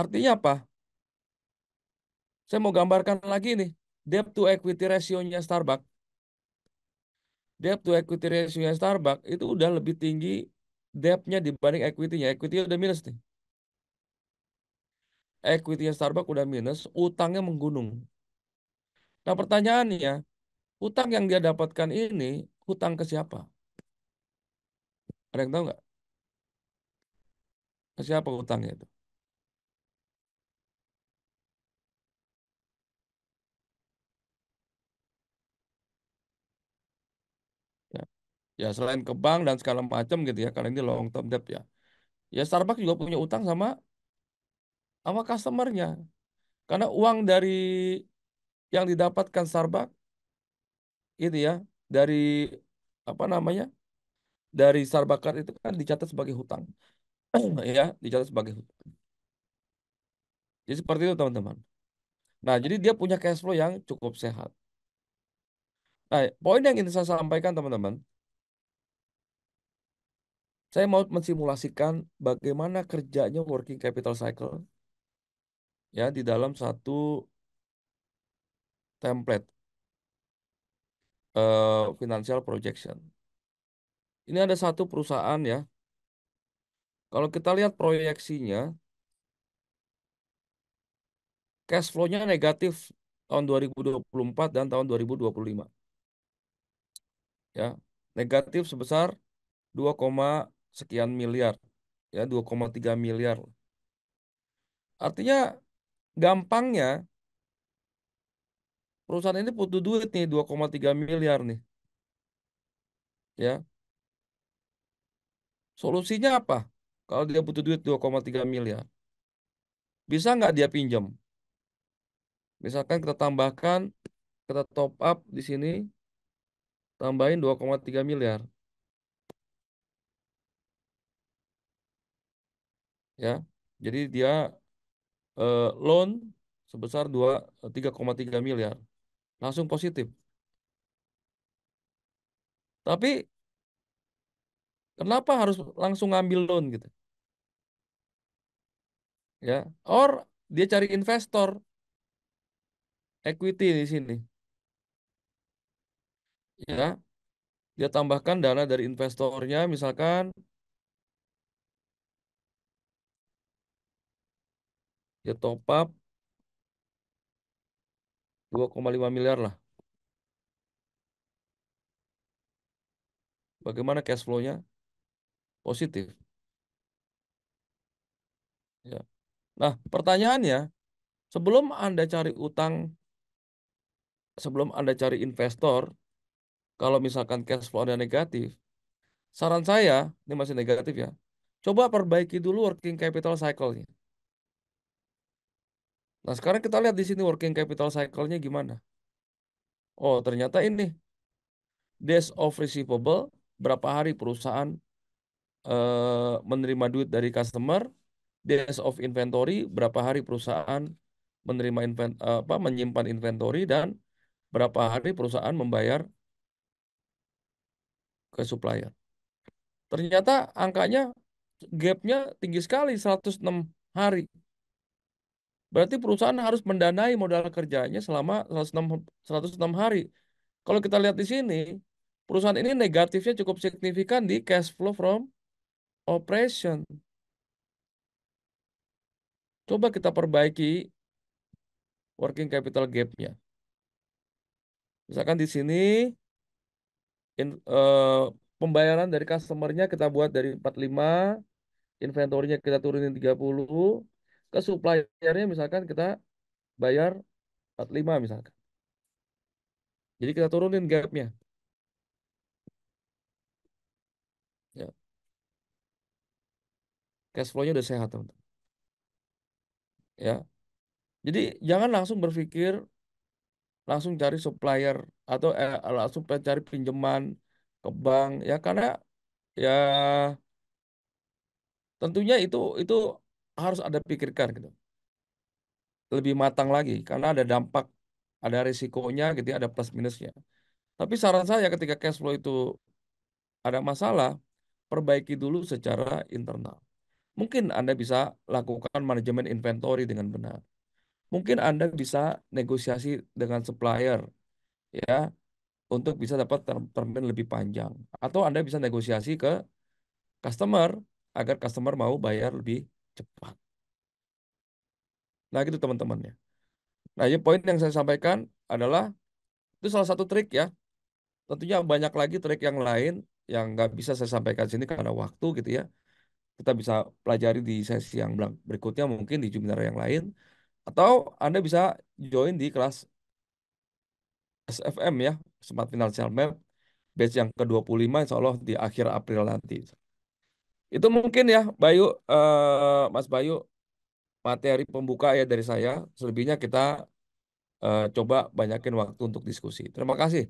[SPEAKER 2] Artinya apa? Saya mau gambarkan lagi nih debt to equity ratio-nya Starbucks debt to equity ratio-nya Starbucks itu udah lebih tinggi debt-nya dibanding equity-nya. Equity udah minus nih. Equity-nya Starbucks udah minus, utangnya menggunung. Nah pertanyaannya, utang yang dia dapatkan ini, utang ke siapa? Ada yang tahu nggak? Ke siapa utangnya itu? ya selain ke bank dan segala macam gitu ya karena ini long term debt ya ya Starbucks juga punya utang sama sama customernya karena uang dari yang didapatkan Starbucks itu ya dari apa namanya dari Starbucks itu kan dicatat sebagai hutang ya dicatat sebagai hutang jadi seperti itu teman-teman nah jadi dia punya cash flow yang cukup sehat nah poin yang ingin saya sampaikan teman-teman saya mau mensimulasikan bagaimana kerjanya working capital cycle ya di dalam satu template uh, financial projection. Ini ada satu perusahaan ya. Kalau kita lihat proyeksinya, cash flow-nya negatif tahun 2024 dan tahun 2025. Ya, negatif sebesar sekian miliar, ya 2,3 miliar. Artinya gampangnya perusahaan ini butuh duit nih 2,3 miliar nih. Ya. Solusinya apa? Kalau dia butuh duit 2,3 miliar. Bisa nggak dia pinjam? Misalkan kita tambahkan, kita top up di sini, tambahin 2,3 miliar. ya. Jadi dia eh, loan sebesar 3,3 miliar. Langsung positif. Tapi kenapa harus langsung ngambil loan gitu? Ya, or dia cari investor equity di sini. Ya. Dia tambahkan dana dari investornya misalkan ya top up 2,5 miliar lah. Bagaimana cash flow-nya? Positif. Ya. Nah, pertanyaannya, sebelum Anda cari utang, sebelum Anda cari investor, kalau misalkan cash flow Anda negatif, saran saya, ini masih negatif ya, coba perbaiki dulu working capital cycle-nya. Nah, sekarang kita lihat di sini working capital cycle-nya gimana. Oh, ternyata ini days of receivable berapa hari perusahaan eh, menerima duit dari customer, days of inventory berapa hari perusahaan menerima invent, eh, apa menyimpan inventory dan berapa hari perusahaan membayar ke supplier. Ternyata angkanya gapnya tinggi sekali 106 hari. Berarti perusahaan harus mendanai modal kerjanya selama 106, hari. Kalau kita lihat di sini, perusahaan ini negatifnya cukup signifikan di cash flow from operation. Coba kita perbaiki working capital gap-nya. Misalkan di sini in, uh, pembayaran dari customer-nya kita buat dari 45, inventory-nya kita turunin 30, ke suppliernya misalkan kita bayar 45 misalkan. Jadi kita turunin gapnya. Ya. Cash flow-nya udah sehat, teman-teman. Ya. Jadi jangan langsung berpikir langsung cari supplier atau eh, langsung cari pinjaman ke bank ya karena ya tentunya itu itu harus ada pikirkan gitu. Lebih matang lagi karena ada dampak, ada risikonya gitu, ya, ada plus minusnya. Tapi saran saya ketika cash flow itu ada masalah, perbaiki dulu secara internal. Mungkin Anda bisa lakukan manajemen inventory dengan benar. Mungkin Anda bisa negosiasi dengan supplier ya untuk bisa dapat termin lebih panjang atau Anda bisa negosiasi ke customer agar customer mau bayar lebih cepat. Nah, gitu teman-temannya. Nah, ini ya, poin yang saya sampaikan adalah itu salah satu trik ya. Tentunya banyak lagi trik yang lain yang nggak bisa saya sampaikan sini karena waktu gitu ya. Kita bisa pelajari di sesi yang berikutnya mungkin di seminar yang lain atau Anda bisa join di kelas SFM ya, Smart Financial Map batch yang ke-25 insya Allah di akhir April nanti. Itu mungkin ya Bayu, uh, Mas Bayu, materi pembuka ya dari saya. Selebihnya kita uh, coba banyakin waktu untuk diskusi. Terima kasih.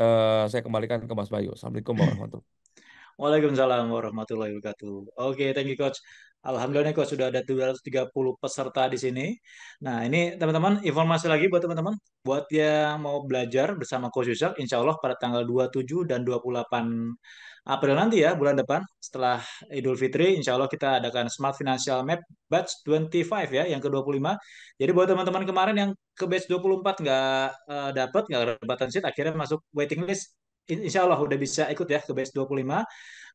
[SPEAKER 2] Uh, saya kembalikan ke Mas Bayu. Assalamualaikum warahmatullahi wabarakatuh. Waalaikumsalam
[SPEAKER 1] warahmatullahi wabarakatuh. Oke, okay, thank you coach. Alhamdulillah nih coach sudah ada 230 peserta di sini. Nah, ini teman-teman informasi lagi buat teman-teman buat yang mau belajar bersama coach Yusuf insya Allah pada tanggal 27 dan 28 April nanti ya bulan depan setelah Idul Fitri insya Allah kita adakan Smart Financial Map Batch 25 ya yang ke-25 jadi buat teman-teman kemarin yang ke batch 24 nggak uh, eh, dapat nggak kedapatan seat akhirnya masuk waiting list insya Allah udah bisa ikut ya ke BS25. Uh,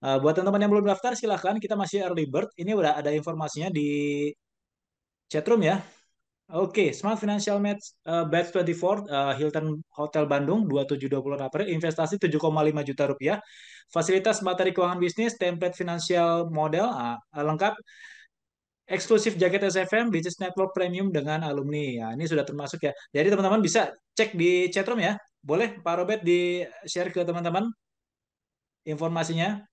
[SPEAKER 1] eh, buat teman-teman yang belum daftar silahkan, kita masih early bird. Ini udah ada informasinya di chatroom ya. Oke, okay, Smart Financial Match uh, Batch 24 uh, eh, Hilton Hotel Bandung 27 April investasi 7,5 juta rupiah. Fasilitas materi keuangan bisnis, template financial model uh, lengkap eksklusif jaket SFM Business Network Premium dengan alumni. Ya, ini sudah termasuk ya. Jadi teman-teman bisa cek di chatroom ya. Boleh Pak Robert di-share ke teman-teman informasinya?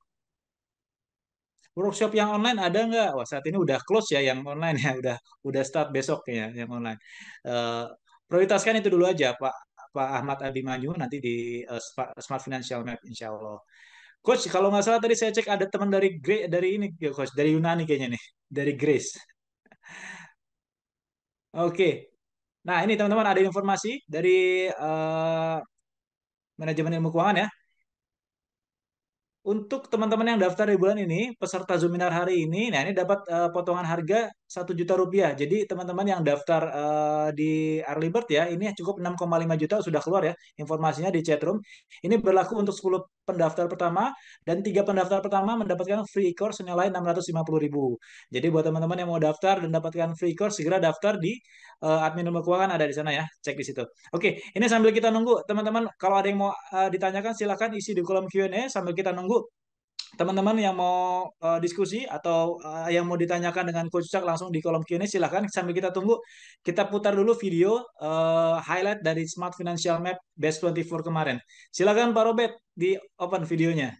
[SPEAKER 1] Workshop yang online ada nggak? Wah, saat ini udah close ya yang online ya, udah udah start besok ya yang online. Uh, prioritaskan itu dulu aja Pak Pak Ahmad Abimanyu nanti di uh, Smart Financial Map Insya Allah. Coach, kalau nggak salah tadi saya cek ada teman dari Gre dari ini ya, Coach, dari Yunani kayaknya nih, dari Greece Oke, Nah, ini teman-teman ada informasi dari uh, manajemen ilmu keuangan ya. Untuk teman-teman yang daftar di bulan ini, peserta seminar hari ini, nah ini dapat uh, potongan harga satu juta rupiah. Jadi teman-teman yang daftar uh, di early bird ya, ini cukup 6,5 juta sudah keluar ya informasinya di chatroom. Ini berlaku untuk 10 pendaftar pertama dan tiga pendaftar pertama mendapatkan free course senilai ribu. Jadi buat teman-teman yang mau daftar dan dapatkan free course segera daftar di uh, admin nomor keuangan ada di sana ya, cek di situ. Oke, ini sambil kita nunggu teman-teman kalau ada yang mau uh, ditanyakan silahkan isi di kolom Q&A sambil kita nunggu teman-teman yang mau uh, diskusi atau uh, yang mau ditanyakan dengan Coach Cak langsung di kolom Q&A silahkan sambil kita tunggu kita putar dulu video uh, highlight dari Smart Financial Map Best 24 kemarin. Silakan Pak Robert di open videonya.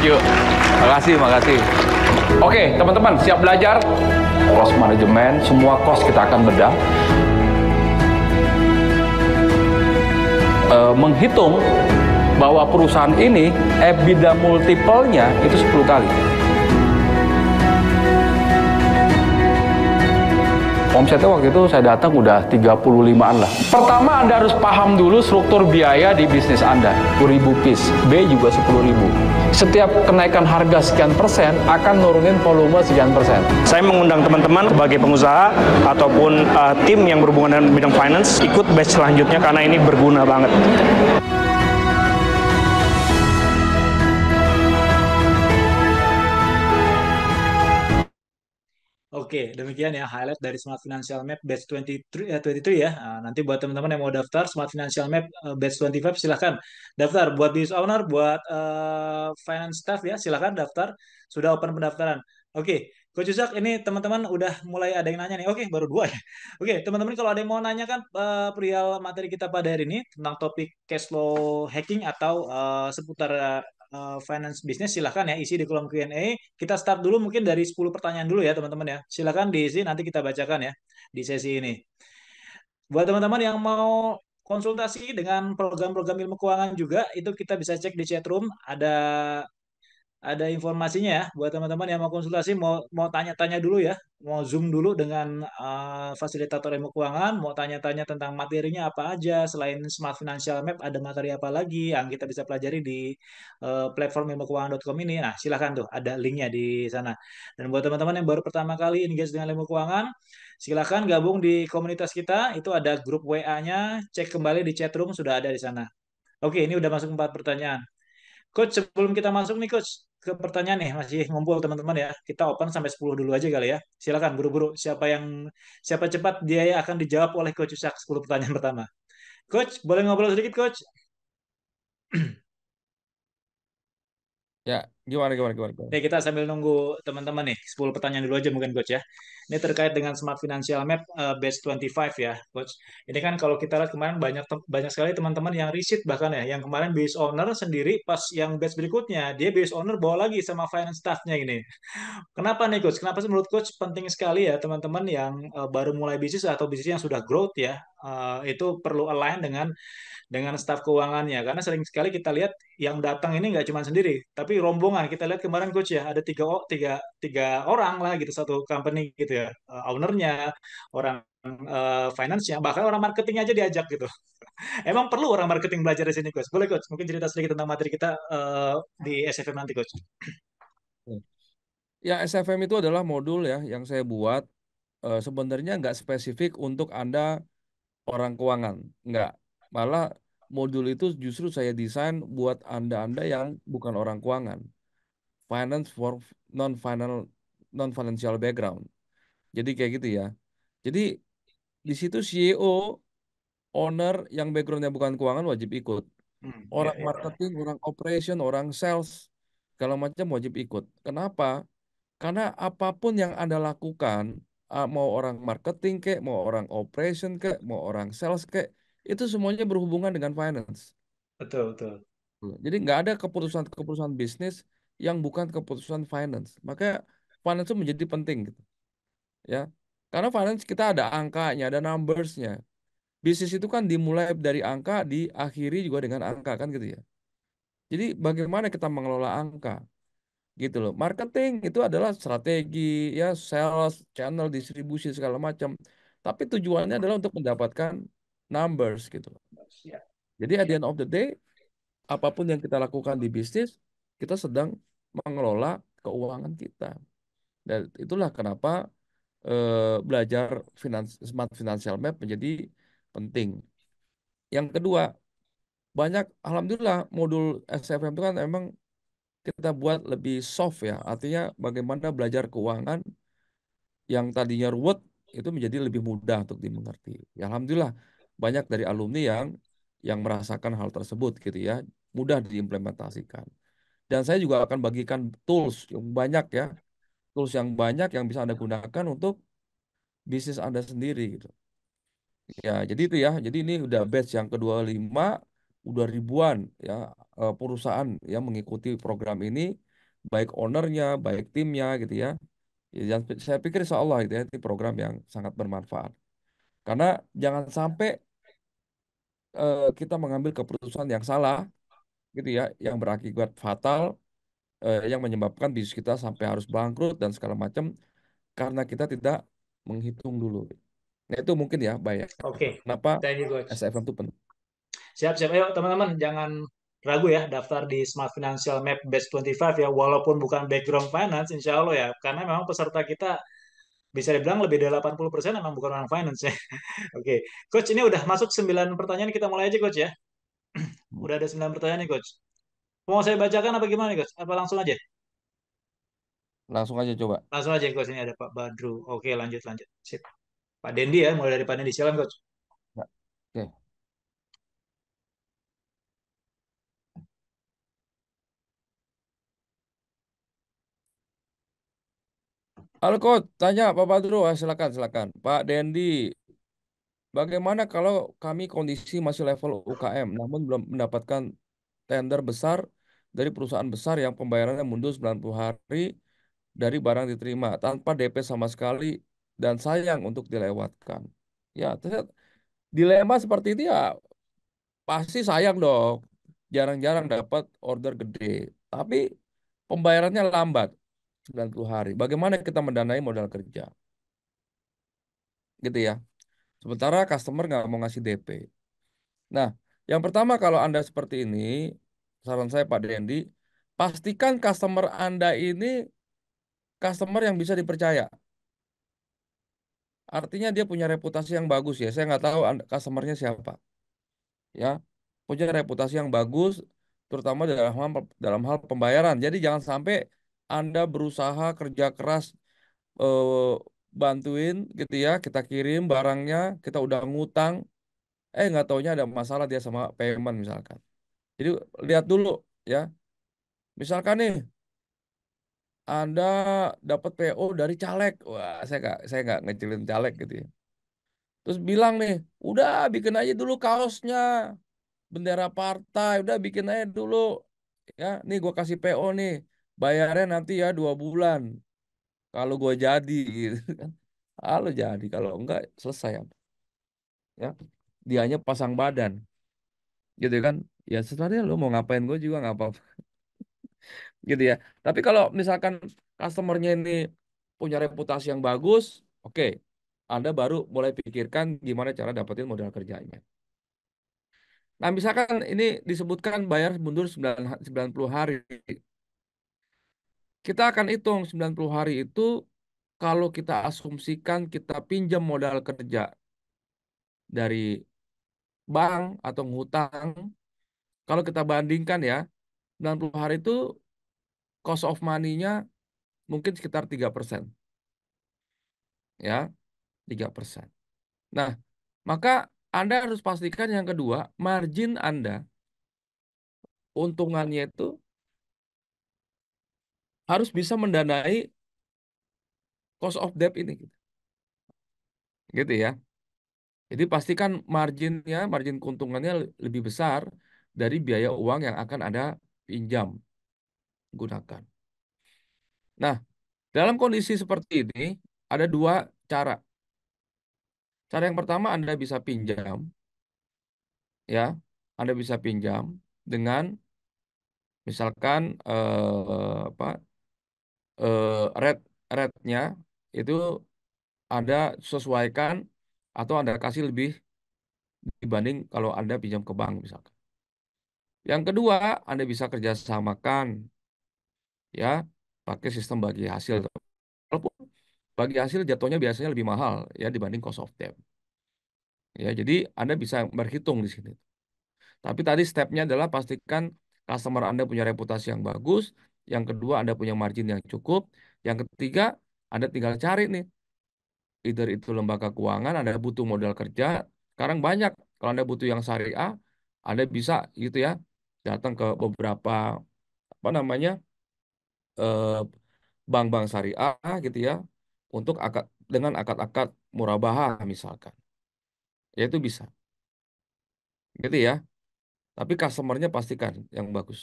[SPEAKER 2] setuju. Makasih, makasih. Oke, teman-teman, siap belajar? Cost manajemen, semua cost kita akan bedah. Uh, menghitung bahwa perusahaan ini EBITDA multiple-nya itu 10 kali. Omsetnya waktu itu saya datang udah 35-an lah. Pertama Anda harus paham dulu struktur biaya di bisnis Anda. 1000 piece, B juga 10.000. Setiap kenaikan harga sekian persen akan nurunin volume sekian persen. Saya mengundang teman-teman sebagai pengusaha ataupun uh, tim yang berhubungan dengan bidang finance ikut batch selanjutnya karena ini berguna banget.
[SPEAKER 1] Oke, demikian ya highlight dari Smart Financial Map Batch 23, eh, 23 ya. Nah, nanti buat teman-teman yang mau daftar Smart Financial Map eh, Batch 25 silahkan daftar. Buat business owner, buat eh, finance staff ya silahkan daftar. Sudah open pendaftaran. Oke, Coach Yusak, ini teman-teman udah mulai ada yang nanya nih. Oke, baru dua ya. Oke, teman-teman kalau ada yang mau nanya kan eh, perihal materi kita pada hari ini tentang topik cash flow hacking atau eh, seputar Eh, finance bisnis silahkan ya isi di kolom Q&A. Kita start dulu mungkin dari 10 pertanyaan dulu ya teman-teman ya. Silahkan diisi nanti kita bacakan ya di sesi ini. Buat teman-teman yang mau konsultasi dengan program-program ilmu keuangan juga itu kita bisa cek di chat room ada ada informasinya ya buat teman-teman yang mau konsultasi mau mau tanya-tanya dulu ya mau zoom dulu dengan uh, fasilitator ilmu keuangan mau tanya-tanya tentang materinya apa aja selain smart financial map ada materi apa lagi yang kita bisa pelajari di uh, platform ilmu keuangan.com ini nah silahkan tuh ada linknya di sana dan buat teman-teman yang baru pertama kali engage dengan ilmu keuangan silahkan gabung di komunitas kita itu ada grup WA-nya cek kembali di chat room sudah ada di sana oke ini udah masuk empat pertanyaan Coach, sebelum kita masuk nih Coach, ke pertanyaan nih masih ngumpul teman-teman ya. Kita open sampai 10 dulu aja kali ya. Silakan buru-buru siapa yang siapa cepat dia akan dijawab oleh coach Usak 10 pertanyaan pertama. Coach, boleh ngobrol sedikit coach? Ya, Gimana, gimana, gimana? gimana? Nih, kita sambil nunggu teman-teman nih, 10 pertanyaan dulu aja mungkin Coach ya. Ini terkait dengan Smart Financial Map uh, Base 25 ya Coach. Ini kan kalau kita lihat kemarin banyak banyak sekali teman-teman yang riset bahkan ya, yang kemarin base owner sendiri pas yang base berikutnya, dia base owner bawa lagi sama finance staffnya ini. Kenapa nih Coach? Kenapa sih menurut Coach penting sekali ya teman-teman yang uh, baru mulai bisnis atau bisnis yang sudah growth ya, uh, itu perlu align dengan dengan staff keuangannya. Karena sering sekali kita lihat yang datang ini nggak cuma sendiri, tapi rombongan kita lihat kemarin coach ya ada tiga tiga tiga orang lah gitu satu company gitu ya uh, ownernya, orang uh, finance-nya, bahkan orang marketingnya aja diajak gitu. Emang perlu orang marketing belajar di sini coach. Boleh coach, mungkin cerita sedikit tentang materi kita uh, di SFM nanti coach.
[SPEAKER 2] Ya SFM itu adalah modul ya yang saya buat uh, sebenarnya nggak spesifik untuk anda orang keuangan, nggak. Malah modul itu justru saya desain buat Anda-Anda yang bukan orang keuangan finance for non final non financial background. Jadi kayak gitu ya. Jadi di situ CEO owner yang backgroundnya bukan keuangan wajib ikut. Hmm, orang ya, ya. marketing, orang operation, orang sales, kalau macam wajib ikut. Kenapa? Karena apapun yang Anda lakukan, mau orang marketing ke, mau orang operation ke, mau orang sales ke, itu semuanya berhubungan dengan finance. Betul, betul. Jadi nggak ada keputusan-keputusan bisnis yang bukan keputusan finance. Maka finance itu menjadi penting gitu. Ya. Karena finance kita ada angkanya, ada numbersnya. Bisnis itu kan dimulai dari angka, diakhiri juga dengan angka kan gitu ya. Jadi bagaimana kita mengelola angka? Gitu loh. Marketing itu adalah strategi ya, sales, channel distribusi segala macam. Tapi tujuannya adalah untuk mendapatkan numbers gitu. Iya. Jadi at the end of the day apapun yang kita lakukan di bisnis kita sedang mengelola keuangan kita. Dan itulah kenapa eh, belajar finans, smart financial map menjadi penting. Yang kedua, banyak alhamdulillah modul SFM itu kan memang kita buat lebih soft ya, artinya bagaimana belajar keuangan yang tadinya ruwet itu menjadi lebih mudah untuk dimengerti. Ya, alhamdulillah banyak dari alumni yang yang merasakan hal tersebut gitu ya, mudah diimplementasikan. Dan saya juga akan bagikan tools yang banyak ya, tools yang banyak yang bisa Anda gunakan untuk bisnis Anda sendiri gitu. Ya, jadi itu ya. Jadi ini udah batch yang ke-25 udah ribuan ya eh, perusahaan yang mengikuti program ini baik ownernya, baik timnya gitu ya. Ya, saya pikir insya Allah gitu ya, ini program yang sangat bermanfaat. Karena jangan sampai uh, kita mengambil keputusan yang salah gitu ya yang berakibat fatal eh, yang menyebabkan bisnis kita sampai harus bangkrut dan segala macam karena kita tidak menghitung dulu. Nah itu mungkin ya Baya Oke. Okay. Kenapa SFM itu penting?
[SPEAKER 1] Siap siap. Ayo teman-teman jangan ragu ya daftar di Smart Financial Map Best 25 ya walaupun bukan background finance insya Allah ya karena memang peserta kita bisa dibilang lebih dari 80% memang bukan orang finance ya. Oke. Okay. Coach ini udah masuk 9 pertanyaan kita mulai aja Coach ya. Udah ada 9 pertanyaan nih, Coach. Mau saya bacakan apa gimana nih, Coach? Apa langsung aja?
[SPEAKER 2] Langsung aja coba.
[SPEAKER 1] Langsung aja, Coach. Ini ada Pak Badru. Oke, lanjut, lanjut. Sip. Pak Dendi ya, mulai dari Pak Dendi. Silakan, Coach.
[SPEAKER 2] Ya, oke. Halo Coach, tanya Pak Badru. Ah, silakan, silakan. Pak Dendi, Bagaimana kalau kami kondisi masih level UKM namun belum mendapatkan tender besar dari perusahaan besar yang pembayarannya mundur 90 hari dari barang diterima tanpa DP sama sekali dan sayang untuk dilewatkan. Ya, dilema seperti itu ya pasti sayang dong. Jarang-jarang dapat order gede, tapi pembayarannya lambat 90 hari. Bagaimana kita mendanai modal kerja? Gitu ya. Sementara customer nggak mau ngasih DP. Nah, yang pertama kalau Anda seperti ini, saran saya Pak Dendi, pastikan customer Anda ini customer yang bisa dipercaya. Artinya dia punya reputasi yang bagus ya. Saya nggak tahu customernya siapa. Ya, punya reputasi yang bagus, terutama dalam hal, dalam hal pembayaran. Jadi jangan sampai Anda berusaha kerja keras eh, bantuin gitu ya kita kirim barangnya kita udah ngutang eh nggak taunya ada masalah dia sama payment misalkan jadi lihat dulu ya misalkan nih anda dapat PO dari caleg wah saya nggak saya nggak ngecilin caleg gitu ya terus bilang nih udah bikin aja dulu kaosnya bendera partai udah bikin aja dulu ya nih gua kasih PO nih bayarnya nanti ya dua bulan kalau gue jadi gitu kan kalau jadi kalau enggak selesai ya Dia hanya pasang badan gitu kan ya sebenarnya lo mau ngapain gue juga nggak apa-apa gitu ya tapi kalau misalkan customernya ini punya reputasi yang bagus oke okay, anda baru boleh pikirkan gimana cara dapetin modal kerjanya nah misalkan ini disebutkan bayar mundur 90 hari kita akan hitung 90 hari itu kalau kita asumsikan kita pinjam modal kerja dari bank atau ngutang. Kalau kita bandingkan ya, 90 hari itu cost of money-nya mungkin sekitar 3%. Ya, 3%. Nah, maka Anda harus pastikan yang kedua, margin Anda, untungannya itu harus bisa mendanai cost of debt ini. Gitu, gitu ya. Jadi pastikan marginnya, margin keuntungannya lebih besar dari biaya uang yang akan Anda pinjam gunakan. Nah, dalam kondisi seperti ini ada dua cara. Cara yang pertama Anda bisa pinjam ya, Anda bisa pinjam dengan misalkan eh, apa uh, red rednya itu Anda sesuaikan atau Anda kasih lebih dibanding kalau Anda pinjam ke bank misalkan. Yang kedua, Anda bisa kerjasamakan ya pakai sistem bagi hasil. Walaupun bagi hasil jatuhnya biasanya lebih mahal ya dibanding cost of debt. Ya, jadi Anda bisa berhitung di sini. Tapi tadi stepnya adalah pastikan customer Anda punya reputasi yang bagus, yang kedua Anda punya margin yang cukup, yang ketiga Anda tinggal cari nih. Either itu lembaga keuangan, Anda butuh modal kerja, sekarang banyak. Kalau Anda butuh yang syariah, Anda bisa gitu ya, datang ke beberapa apa namanya eh, bank-bank eh, syariah gitu ya, untuk akad dengan akad-akad murabahah misalkan. Ya itu bisa. Gitu ya. Tapi customernya pastikan yang bagus.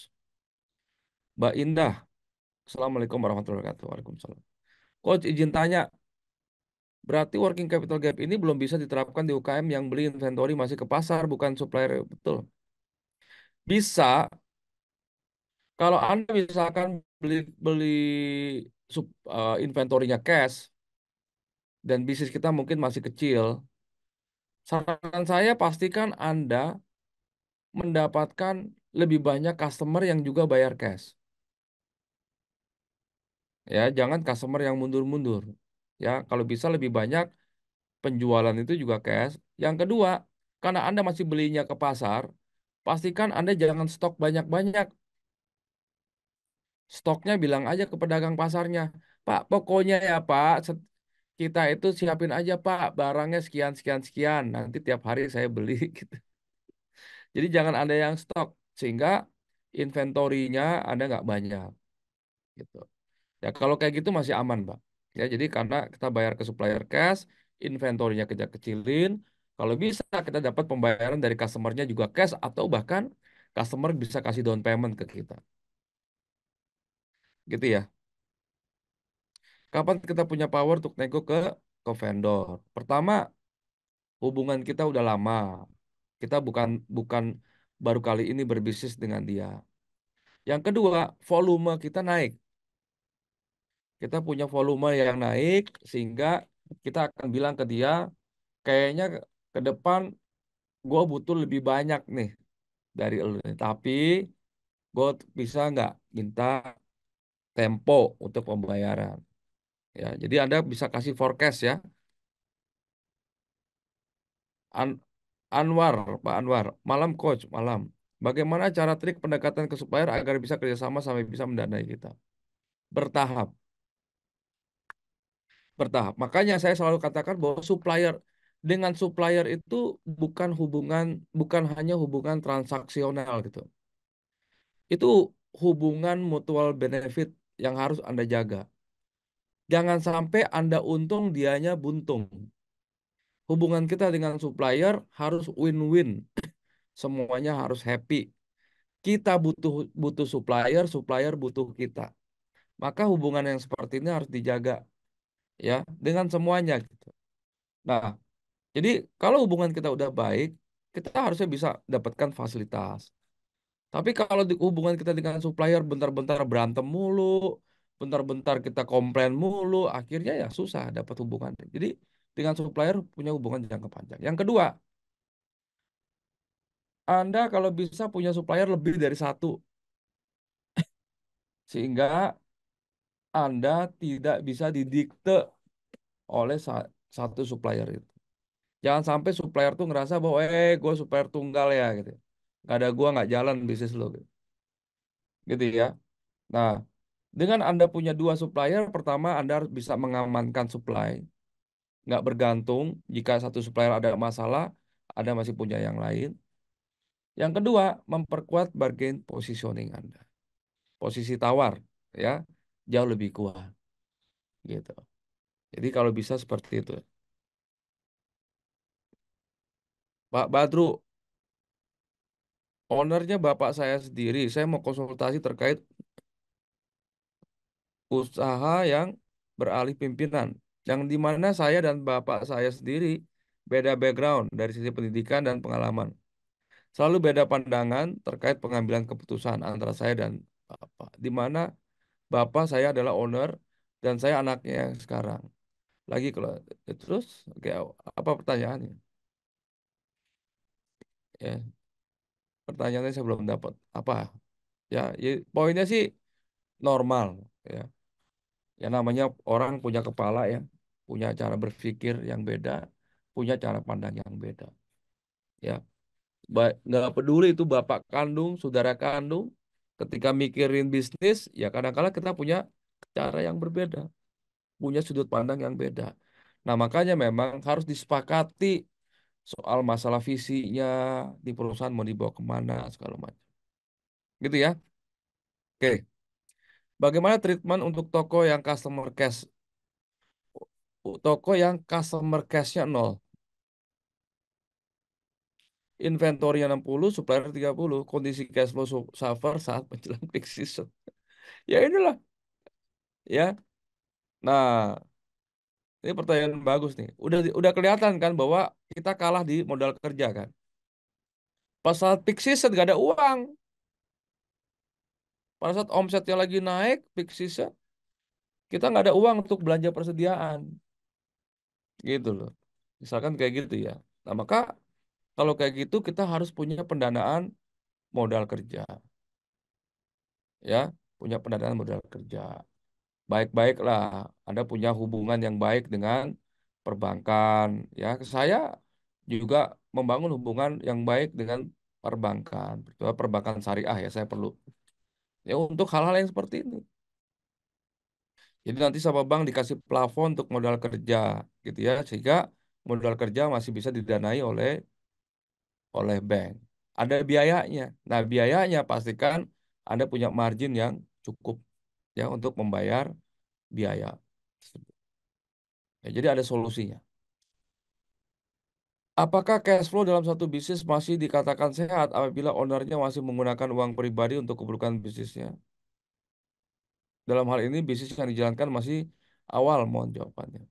[SPEAKER 2] Mbak Indah. Assalamualaikum warahmatullahi wabarakatuh. Waalaikumsalam. Coach izin tanya, berarti working capital gap ini belum bisa diterapkan di UKM yang beli inventory masih ke pasar, bukan supplier. Betul. Bisa, kalau Anda misalkan beli, beli sub, uh, eh, cash, dan bisnis kita mungkin masih kecil, saran saya pastikan Anda mendapatkan lebih banyak customer yang juga bayar cash. Ya, jangan customer yang mundur-mundur. Ya, kalau bisa lebih banyak penjualan itu juga cash. Yang kedua, karena Anda masih belinya ke pasar, pastikan Anda jangan stok banyak-banyak. Stoknya bilang aja ke pedagang pasarnya, Pak, pokoknya ya Pak, kita itu siapin aja Pak, barangnya sekian, sekian, sekian. Nanti tiap hari saya beli gitu. Jadi jangan Anda yang stok, sehingga inventorinya Anda nggak banyak. Gitu. Ya kalau kayak gitu masih aman, Pak. Ya jadi karena kita bayar ke supplier cash, inventorinya kita kecilin. Kalau bisa kita dapat pembayaran dari customernya juga cash atau bahkan customer bisa kasih down payment ke kita. Gitu ya. Kapan kita punya power untuk nego ke ke vendor? Pertama, hubungan kita udah lama. Kita bukan bukan baru kali ini berbisnis dengan dia. Yang kedua, volume kita naik kita punya volume yang naik sehingga kita akan bilang ke dia kayaknya ke depan gue butuh lebih banyak nih dari lu tapi gue bisa nggak minta tempo untuk pembayaran ya jadi anda bisa kasih forecast ya An Anwar Pak Anwar malam coach malam bagaimana cara trik pendekatan ke supplier agar bisa kerjasama sampai bisa mendanai kita bertahap bertahap. Makanya saya selalu katakan bahwa supplier dengan supplier itu bukan hubungan bukan hanya hubungan transaksional gitu. Itu hubungan mutual benefit yang harus Anda jaga. Jangan sampai Anda untung dianya buntung. Hubungan kita dengan supplier harus win-win. Semuanya harus happy. Kita butuh butuh supplier, supplier butuh kita. Maka hubungan yang seperti ini harus dijaga ya dengan semuanya gitu. Nah, jadi kalau hubungan kita udah baik, kita harusnya bisa dapatkan fasilitas. Tapi kalau di hubungan kita dengan supplier bentar-bentar berantem mulu, bentar-bentar kita komplain mulu, akhirnya ya susah dapat hubungan. Jadi dengan supplier punya hubungan jangka panjang. Yang kedua, Anda kalau bisa punya supplier lebih dari satu. Sehingga anda tidak bisa didikte oleh satu supplier itu. Jangan sampai supplier tuh ngerasa bahwa eh gue supplier tunggal ya gitu. Gak ada gue nggak jalan bisnis lo gitu. Gitu ya. Nah, dengan Anda punya dua supplier, pertama Anda harus bisa mengamankan supply. Nggak bergantung jika satu supplier ada masalah, Anda masih punya yang lain. Yang kedua, memperkuat bargain positioning Anda. Posisi tawar, ya jauh lebih kuat gitu jadi kalau bisa seperti itu Pak Badru ownernya bapak saya sendiri saya mau konsultasi terkait usaha yang beralih pimpinan yang dimana saya dan bapak saya sendiri beda background dari sisi pendidikan dan pengalaman selalu beda pandangan terkait pengambilan keputusan antara saya dan bapak di mana bapak saya adalah owner dan saya anaknya yang sekarang. Lagi kalau ya terus, oke apa pertanyaannya? Ya, pertanyaannya saya belum dapat apa. Ya, ya poinnya sih normal. Ya, ya namanya orang punya kepala ya, punya cara berpikir yang beda, punya cara pandang yang beda. Ya, nggak peduli itu bapak kandung, saudara kandung, Ketika mikirin bisnis, ya kadang -kadang kita punya cara yang berbeda. Punya sudut pandang yang beda. Nah, makanya memang harus disepakati soal masalah visinya di perusahaan mau dibawa kemana, segala macam. Gitu ya. Oke. Bagaimana treatment untuk toko yang customer cash? Toko yang customer cashnya nol inventory 60, supplier 30, kondisi cash flow suffer saat menjelang peak season. ya inilah. Ya. Nah, ini pertanyaan bagus nih. Udah udah kelihatan kan bahwa kita kalah di modal kerja kan. Pas saat peak season gak ada uang. Pada saat omsetnya lagi naik, peak season, kita nggak ada uang untuk belanja persediaan. Gitu loh. Misalkan kayak gitu ya. Nah maka kalau kayak gitu kita harus punya pendanaan modal kerja. Ya, punya pendanaan modal kerja. Baik-baiklah, Anda punya hubungan yang baik dengan perbankan, ya. Saya juga membangun hubungan yang baik dengan perbankan, perbankan syariah ya saya perlu. Ya untuk hal-hal yang seperti ini. Jadi nanti sama bank dikasih plafon untuk modal kerja gitu ya, sehingga modal kerja masih bisa didanai oleh oleh bank. Ada biayanya. Nah, biayanya pastikan Anda punya margin yang cukup ya untuk membayar biaya Ya, jadi ada solusinya. Apakah cash flow dalam satu bisnis masih dikatakan sehat apabila ownernya masih menggunakan uang pribadi untuk keperluan bisnisnya? Dalam hal ini bisnis yang dijalankan masih awal mohon jawabannya.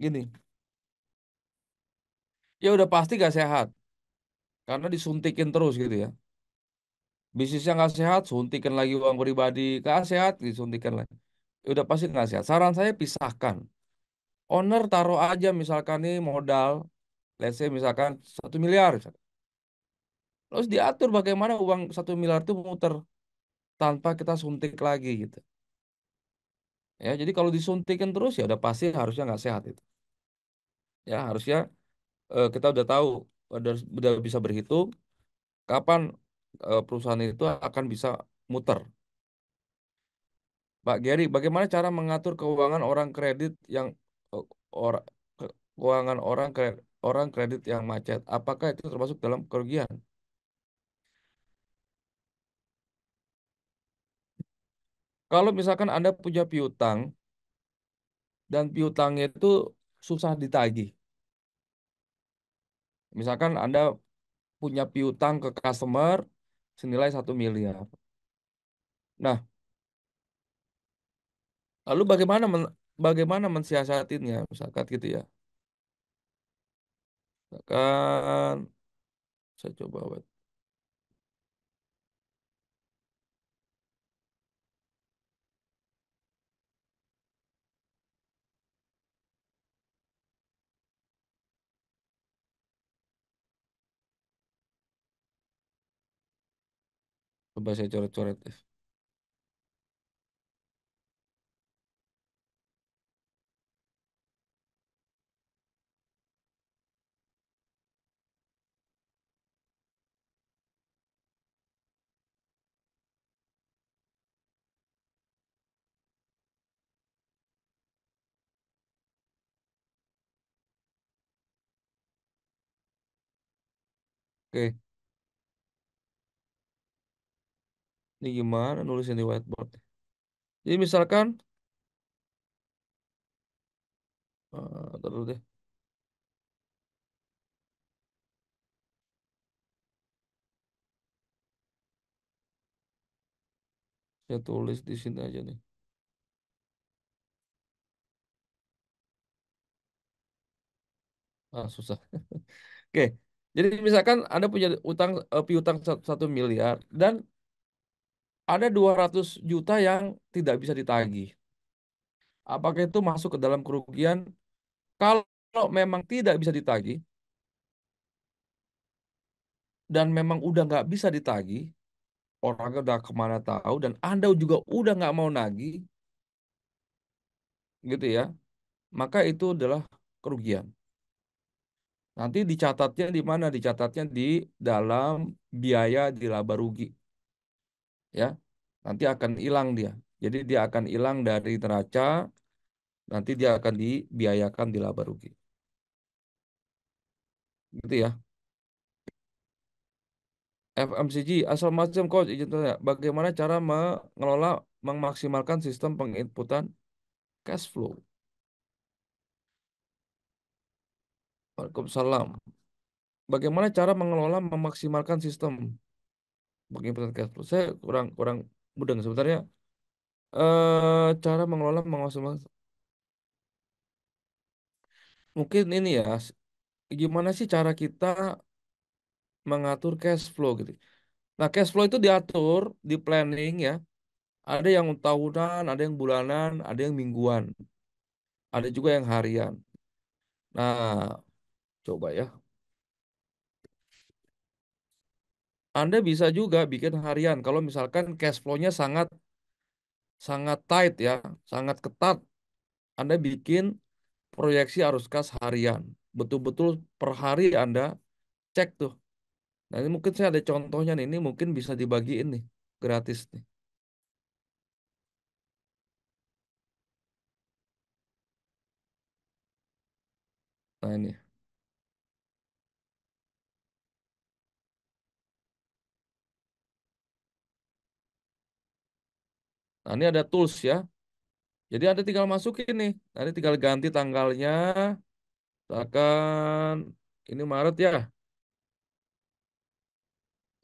[SPEAKER 2] Gini. Ya udah pasti gak sehat. Karena disuntikin terus gitu ya. Bisnisnya nggak sehat, suntikin lagi uang pribadi. Nggak sehat, disuntikin lagi. Udah pasti nggak sehat. Saran saya pisahkan. Owner taruh aja misalkan nih modal, let's say misalkan satu miliar. Terus diatur bagaimana uang satu miliar itu muter tanpa kita suntik lagi gitu. Ya, jadi kalau disuntikin terus ya udah pasti harusnya nggak sehat itu. Ya, harusnya eh, kita udah tahu sudah bisa berhitung kapan eh, perusahaan itu akan bisa muter. Pak Gary, bagaimana cara mengatur keuangan orang kredit yang eh, keuangan orang kredit, orang kredit yang macet? Apakah itu termasuk dalam kerugian? Kalau misalkan Anda punya piutang dan piutangnya itu susah ditagih, Misalkan Anda punya piutang ke customer senilai satu miliar. Nah, lalu bagaimana men, bagaimana mensiasatinya misalkan gitu ya. Misalkan saya coba buat base chorot-chorot Okay. Ini gimana nulisin di whiteboard? Jadi misalkan uh, deh. Saya tulis di sini aja nih. Ah, susah. Oke. Okay. Jadi misalkan Anda punya utang uh, piutang 1 miliar dan ada 200 juta yang tidak bisa ditagih. Apakah itu masuk ke dalam kerugian? Kalau memang tidak bisa ditagih, dan memang udah nggak bisa ditagih, orangnya udah kemana tahu, dan Anda juga udah nggak mau nagih, gitu ya, maka itu adalah kerugian. Nanti dicatatnya di mana? Dicatatnya di dalam biaya di laba rugi. Ya, nanti akan hilang dia. Jadi dia akan hilang dari neraca, nanti dia akan dibiayakan di laba rugi. Gitu ya. FMCG, asal macam coach, izin tanya, bagaimana cara mengelola, memaksimalkan sistem penginputan cash flow? Waalaikumsalam. Bagaimana cara mengelola memaksimalkan sistem penginputan cash flow? Saya kurang kurang mudeng sebenarnya eh cara mengelola mengelola mungkin ini ya gimana sih cara kita mengatur cash flow gitu nah cash flow itu diatur di planning ya ada yang tahunan ada yang bulanan ada yang mingguan ada juga yang harian nah coba ya Anda bisa juga bikin harian kalau misalkan cash flow-nya sangat sangat tight ya, sangat ketat. Anda bikin proyeksi arus kas harian. Betul-betul per hari Anda cek tuh. Nah, ini mungkin saya ada contohnya nih, ini mungkin bisa dibagiin nih, gratis nih. Nah, ini. Nah, ini ada tools ya. Jadi ada tinggal masukin nih. Nanti tinggal ganti tanggalnya. Misalkan ini Maret ya.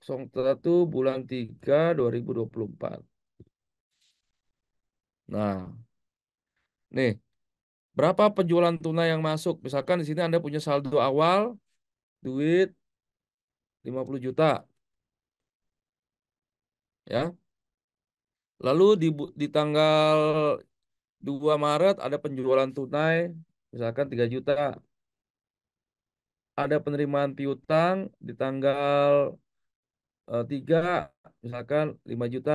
[SPEAKER 2] 01 bulan 3 2024. Nah, nih, berapa penjualan tunai yang masuk? Misalkan di sini Anda punya saldo awal duit 50 juta. Ya. Lalu di, di tanggal 2 Maret ada penjualan tunai, misalkan 3 juta. Ada penerimaan piutang di tanggal eh, tiga, 3, misalkan 5 juta.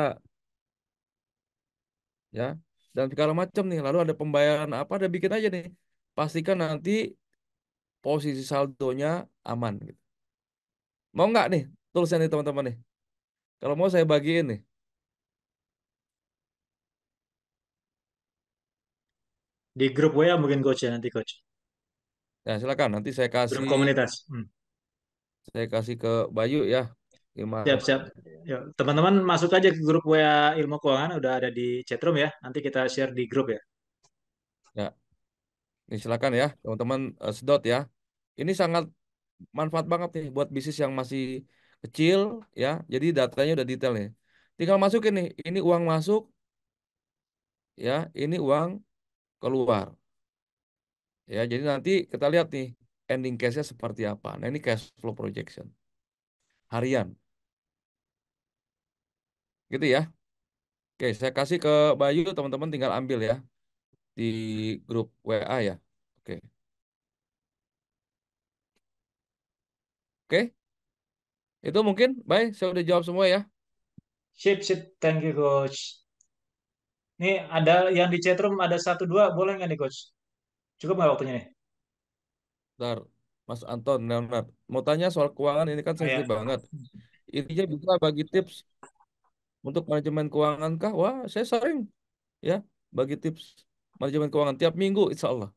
[SPEAKER 2] Ya, dan segala macam nih. Lalu ada pembayaran apa, ada bikin aja nih. Pastikan nanti posisi saldonya aman. Gitu. Mau nggak nih tulisnya nih teman-teman nih? Kalau mau saya bagiin nih. Di grup WA mungkin coach ya nanti coach. Ya silakan nanti saya kasih. Grup komunitas. Hmm. Saya kasih ke Bayu ya. Gimana? Siap siap. Ya, teman-teman masuk aja ke grup
[SPEAKER 1] WA Ilmu
[SPEAKER 2] Keuangan udah ada di chatroom ya. Nanti kita share di grup ya. Ya. Ini silakan ya teman-teman uh, sedot ya. Ini sangat manfaat banget nih buat bisnis yang masih kecil ya. Jadi datanya udah detail nih. Tinggal masukin nih, ini uang masuk, ya ini uang keluar. Ya, jadi nanti kita lihat nih ending case-nya seperti apa. Nah, ini cash flow projection. Harian. Gitu ya. Oke, saya kasih ke Bayu, teman-teman tinggal ambil ya. Di grup WA ya. Oke. Oke. Itu mungkin, baik. Saya udah jawab semua ya. Sip, sip. Thank you, Coach.
[SPEAKER 1] Nih ada yang di chatroom ada satu dua boleh nggak nih coach? Cukup nggak waktunya nih?
[SPEAKER 2] Bentar, Mas Anton Leonard. Mau tanya soal keuangan ini kan oh, iya. sensitif ya. banget. Intinya bisa bagi tips untuk manajemen keuangan kah? Wah, saya sering ya bagi tips manajemen keuangan tiap minggu insya Allah.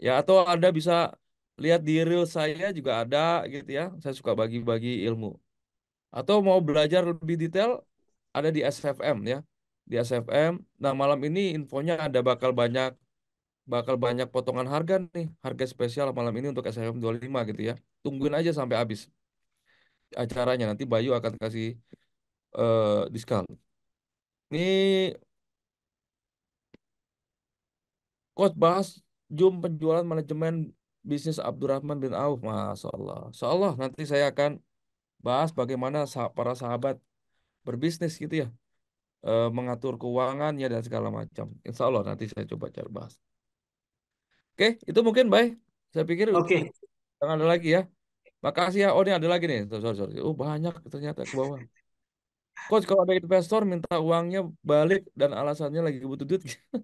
[SPEAKER 2] Ya atau ada bisa lihat di reel saya juga ada gitu ya. Saya suka bagi-bagi ilmu. Atau mau belajar lebih detail ada di SFM ya di SFM. Nah, malam ini infonya ada bakal banyak bakal banyak potongan harga nih, harga spesial malam ini untuk SFM 25 gitu ya. Tungguin aja sampai habis acaranya. Nanti Bayu akan kasih uh, diskon. Ini Coach bahas jum penjualan manajemen bisnis Abdurrahman bin Auf. Masya Allah. Insya Allah nanti saya akan bahas bagaimana para sahabat berbisnis gitu ya uh, mengatur keuangannya dan segala macam. Insya Allah nanti saya coba cari bahas. Oke, itu mungkin baik. Saya pikir oke. Okay. ada lagi ya. Makasih ya. Oh, ini ada lagi nih. Sorry, sorry. Oh, banyak ternyata ke bawah. Coach, kalau ada investor minta uangnya balik dan alasannya lagi butuh duit.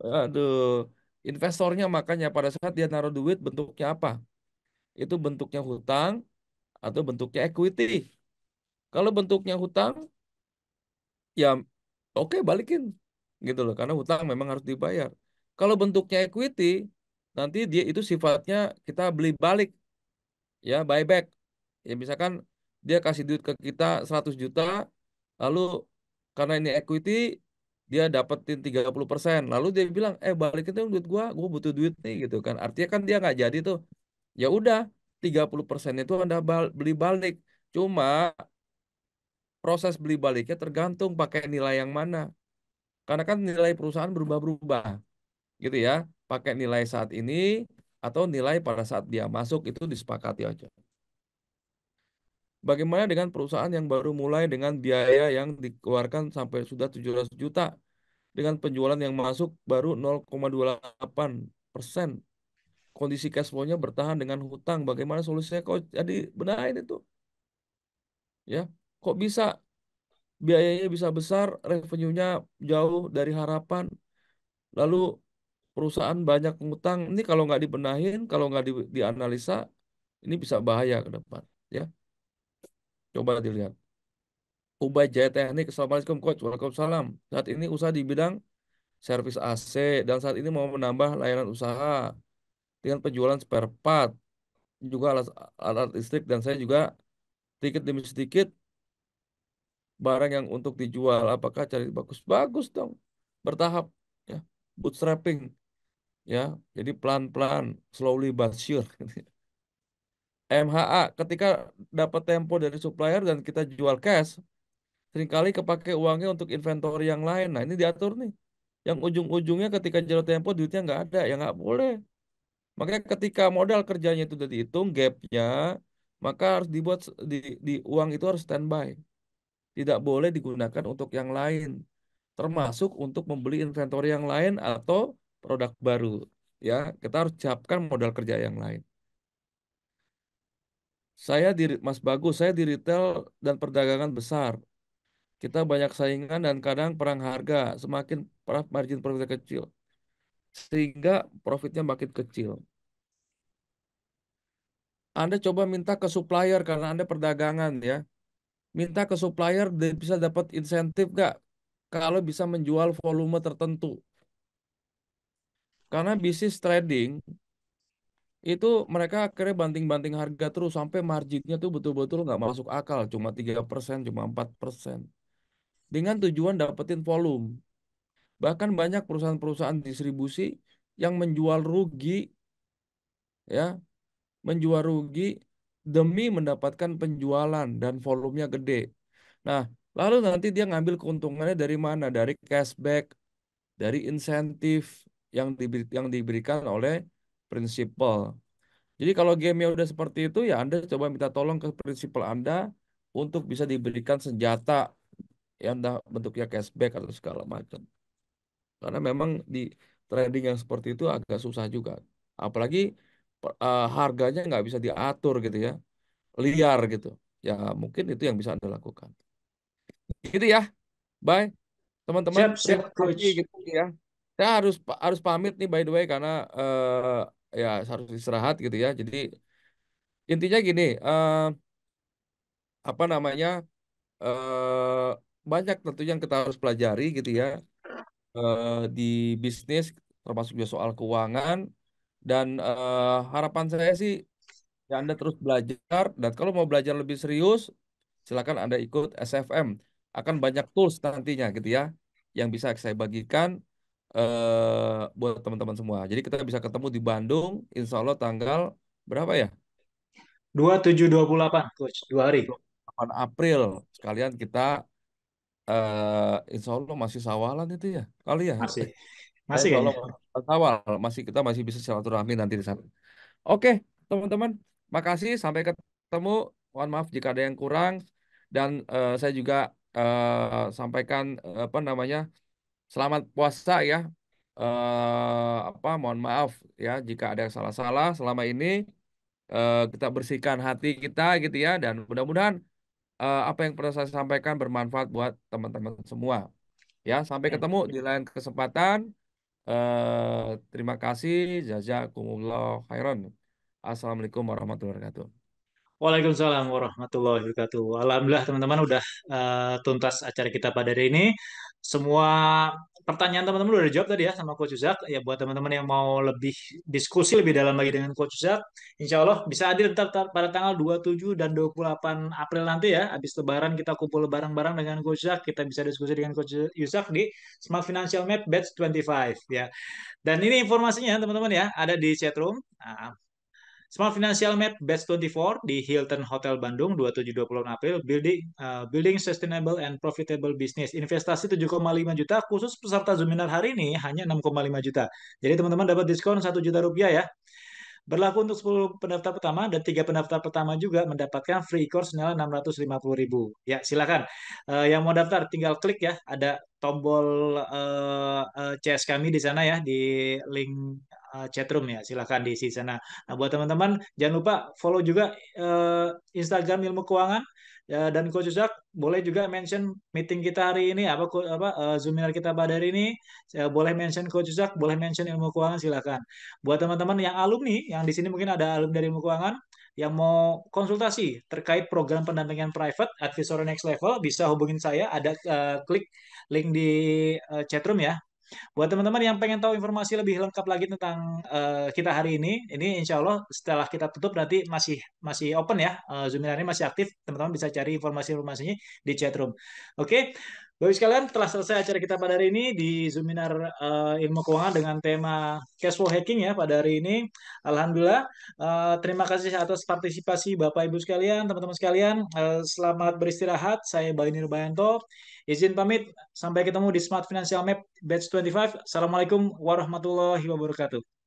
[SPEAKER 2] Aduh, investornya makanya pada saat dia naruh duit bentuknya apa? Itu bentuknya hutang atau bentuknya equity. Kalau bentuknya hutang, ya oke okay, balikin gitu loh karena hutang memang harus dibayar. Kalau bentuknya equity nanti dia itu sifatnya kita beli balik ya buyback. Ya misalkan dia kasih duit ke kita 100 juta lalu karena ini equity dia dapetin 30%. Lalu dia bilang, "Eh, balikin dong duit gua, gua butuh duit nih." gitu kan. Artinya kan dia nggak jadi tuh. Ya udah, 30% itu Anda beli balik. Cuma proses beli baliknya tergantung pakai nilai yang mana. Karena kan nilai perusahaan berubah-berubah. Gitu ya. Pakai nilai saat ini atau nilai pada saat dia masuk itu disepakati aja. Bagaimana dengan perusahaan yang baru mulai dengan biaya yang dikeluarkan sampai sudah 700 juta dengan penjualan yang masuk baru 0,28 persen. Kondisi cash flow-nya bertahan dengan hutang. Bagaimana solusinya Kok jadi benahin itu? Ya, kok bisa biayanya bisa besar, revenue-nya jauh dari harapan, lalu perusahaan banyak ngutang. Ini kalau nggak dibenahin, kalau nggak di, dianalisa, ini bisa bahaya ke depan. Ya, coba dilihat. Ubay Jaya Teknik, Assalamualaikum Coach, Waalaikumsalam. Saat ini usaha di bidang servis AC dan saat ini mau menambah layanan usaha dengan penjualan spare part juga alat, alat listrik dan saya juga sedikit demi sedikit barang yang untuk dijual apakah cari bagus-bagus dong bertahap ya bootstrapping ya jadi pelan-pelan slowly but sure MHA gitu ya. ketika dapat tempo dari supplier dan kita jual cash seringkali kepake uangnya untuk inventory yang lain nah ini diatur nih yang ujung-ujungnya ketika jual tempo duitnya nggak ada ya nggak boleh makanya ketika modal kerjanya itu sudah dihitung gapnya maka harus dibuat di, di uang itu harus standby tidak boleh digunakan untuk yang lain, termasuk untuk membeli inventory yang lain atau produk baru. Ya, kita harus siapkan modal kerja yang lain. Saya di Mas Bagus, saya di retail dan perdagangan besar. Kita banyak saingan dan kadang perang harga, semakin margin profit kecil. Sehingga profitnya makin kecil. Anda coba minta ke supplier karena Anda perdagangan ya minta ke supplier bisa dapat insentif gak kalau bisa menjual volume tertentu. Karena bisnis trading itu mereka akhirnya banting-banting harga terus sampai marginnya tuh betul-betul nggak masuk akal, cuma tiga persen cuma empat persen Dengan tujuan dapetin volume. Bahkan banyak perusahaan-perusahaan distribusi yang menjual rugi ya, menjual rugi demi mendapatkan penjualan dan volumenya gede. Nah, lalu nanti dia ngambil keuntungannya dari mana? Dari cashback, dari insentif yang diberi, yang diberikan oleh prinsipal. Jadi kalau game-nya udah seperti itu ya Anda coba minta tolong ke prinsipal Anda untuk bisa diberikan senjata yang bentuknya cashback atau segala macam. Karena memang di trading yang seperti itu agak susah juga. Apalagi uh, harganya nggak bisa diatur gitu ya liar gitu ya mungkin itu yang bisa anda lakukan gitu ya bye teman-teman siap, siap, coach. gitu ya saya harus harus pamit nih by the way karena uh, ya harus istirahat gitu ya jadi intinya gini uh, apa namanya uh, banyak tentu yang kita harus pelajari gitu ya uh, di bisnis termasuk juga soal keuangan dan uh, harapan saya sih ya Anda terus belajar dan kalau mau belajar lebih serius silakan Anda ikut SFM. Akan banyak tools nantinya gitu ya yang bisa saya bagikan uh, buat teman-teman semua. Jadi kita bisa ketemu di Bandung insya Allah tanggal berapa ya? 2728 coach, dua hari. 8 April sekalian kita uh, insya Allah masih sawalan itu ya kali ya masih masih kalau awal masih kita masih bisa silaturahmi nanti di sana. Oke, teman-teman, makasih sampai ketemu. Mohon maaf jika ada yang kurang dan uh, saya juga uh, sampaikan uh, apa namanya? Selamat puasa ya. Uh, apa mohon maaf ya jika ada yang salah-salah selama ini uh, kita bersihkan hati kita gitu ya dan mudah-mudahan uh, apa yang pernah saya sampaikan bermanfaat buat teman-teman semua. Ya, sampai iya. ketemu di lain kesempatan. Eh, terima kasih. Jazakumullah khairan. Assalamualaikum warahmatullahi wabarakatuh.
[SPEAKER 1] Waalaikumsalam warahmatullahi wabarakatuh. Alhamdulillah teman-teman udah uh, tuntas acara kita pada hari ini. Semua pertanyaan teman-teman udah dijawab tadi ya sama Coach Uzak. Ya buat teman-teman yang mau lebih diskusi lebih dalam lagi dengan Coach Uzak, insya Allah bisa hadir pada tanggal 27 dan 28 April nanti ya. Habis lebaran kita kumpul bareng-bareng dengan Coach Uzak. Kita bisa diskusi dengan Coach Yusak di Smart Financial Map Batch 25 ya. Dan ini informasinya teman-teman ya, ada di chatroom. Nah, Smart Financial Map Best 24 di Hilton Hotel Bandung 27-26 April Building uh, Building Sustainable and Profitable Business. Investasi 7,5 juta khusus peserta seminar hari ini hanya 6,5 juta. Jadi teman-teman dapat diskon 1 juta rupiah ya. Berlaku untuk 10 pendaftar pertama dan tiga pendaftar pertama juga mendapatkan free course nilai 650 ribu Ya, silakan. Uh, yang mau daftar tinggal klik ya, ada tombol uh, uh, CS kami di sana ya di link uh, eh, chatroom ya. Silahkan diisi sana. Nah, buat teman-teman jangan lupa follow juga uh, Instagram Ilmu Keuangan uh, dan Coach Boleh juga mention meeting kita hari ini apa apa uh, eh, Zoominar kita pada hari ini. Uh, boleh mention Coach boleh mention Ilmu Keuangan silahkan. Buat teman-teman yang alumni yang di sini mungkin ada alumni dari Ilmu Keuangan yang mau konsultasi terkait program pendampingan private advisor next level bisa hubungin saya ada uh, klik link di uh, chatroom ya Buat teman-teman yang pengen tahu informasi lebih lengkap lagi tentang uh, kita hari ini, ini insya Allah setelah kita tutup nanti masih masih open ya, uh, Zoom ini masih aktif, teman-teman bisa cari informasi-informasinya di chatroom. Oke, okay? Ibu sekalian, telah selesai acara kita pada hari ini di seminar uh, eh, ilmu keuangan dengan tema cash flow hacking ya pada hari ini. Alhamdulillah, uh, terima kasih atas partisipasi Bapak Ibu sekalian, teman-teman sekalian. Uh, selamat beristirahat. Saya Bayu Nirbayanto. Izin pamit. Sampai ketemu di Smart Financial Map Batch 25. Assalamualaikum warahmatullahi wabarakatuh.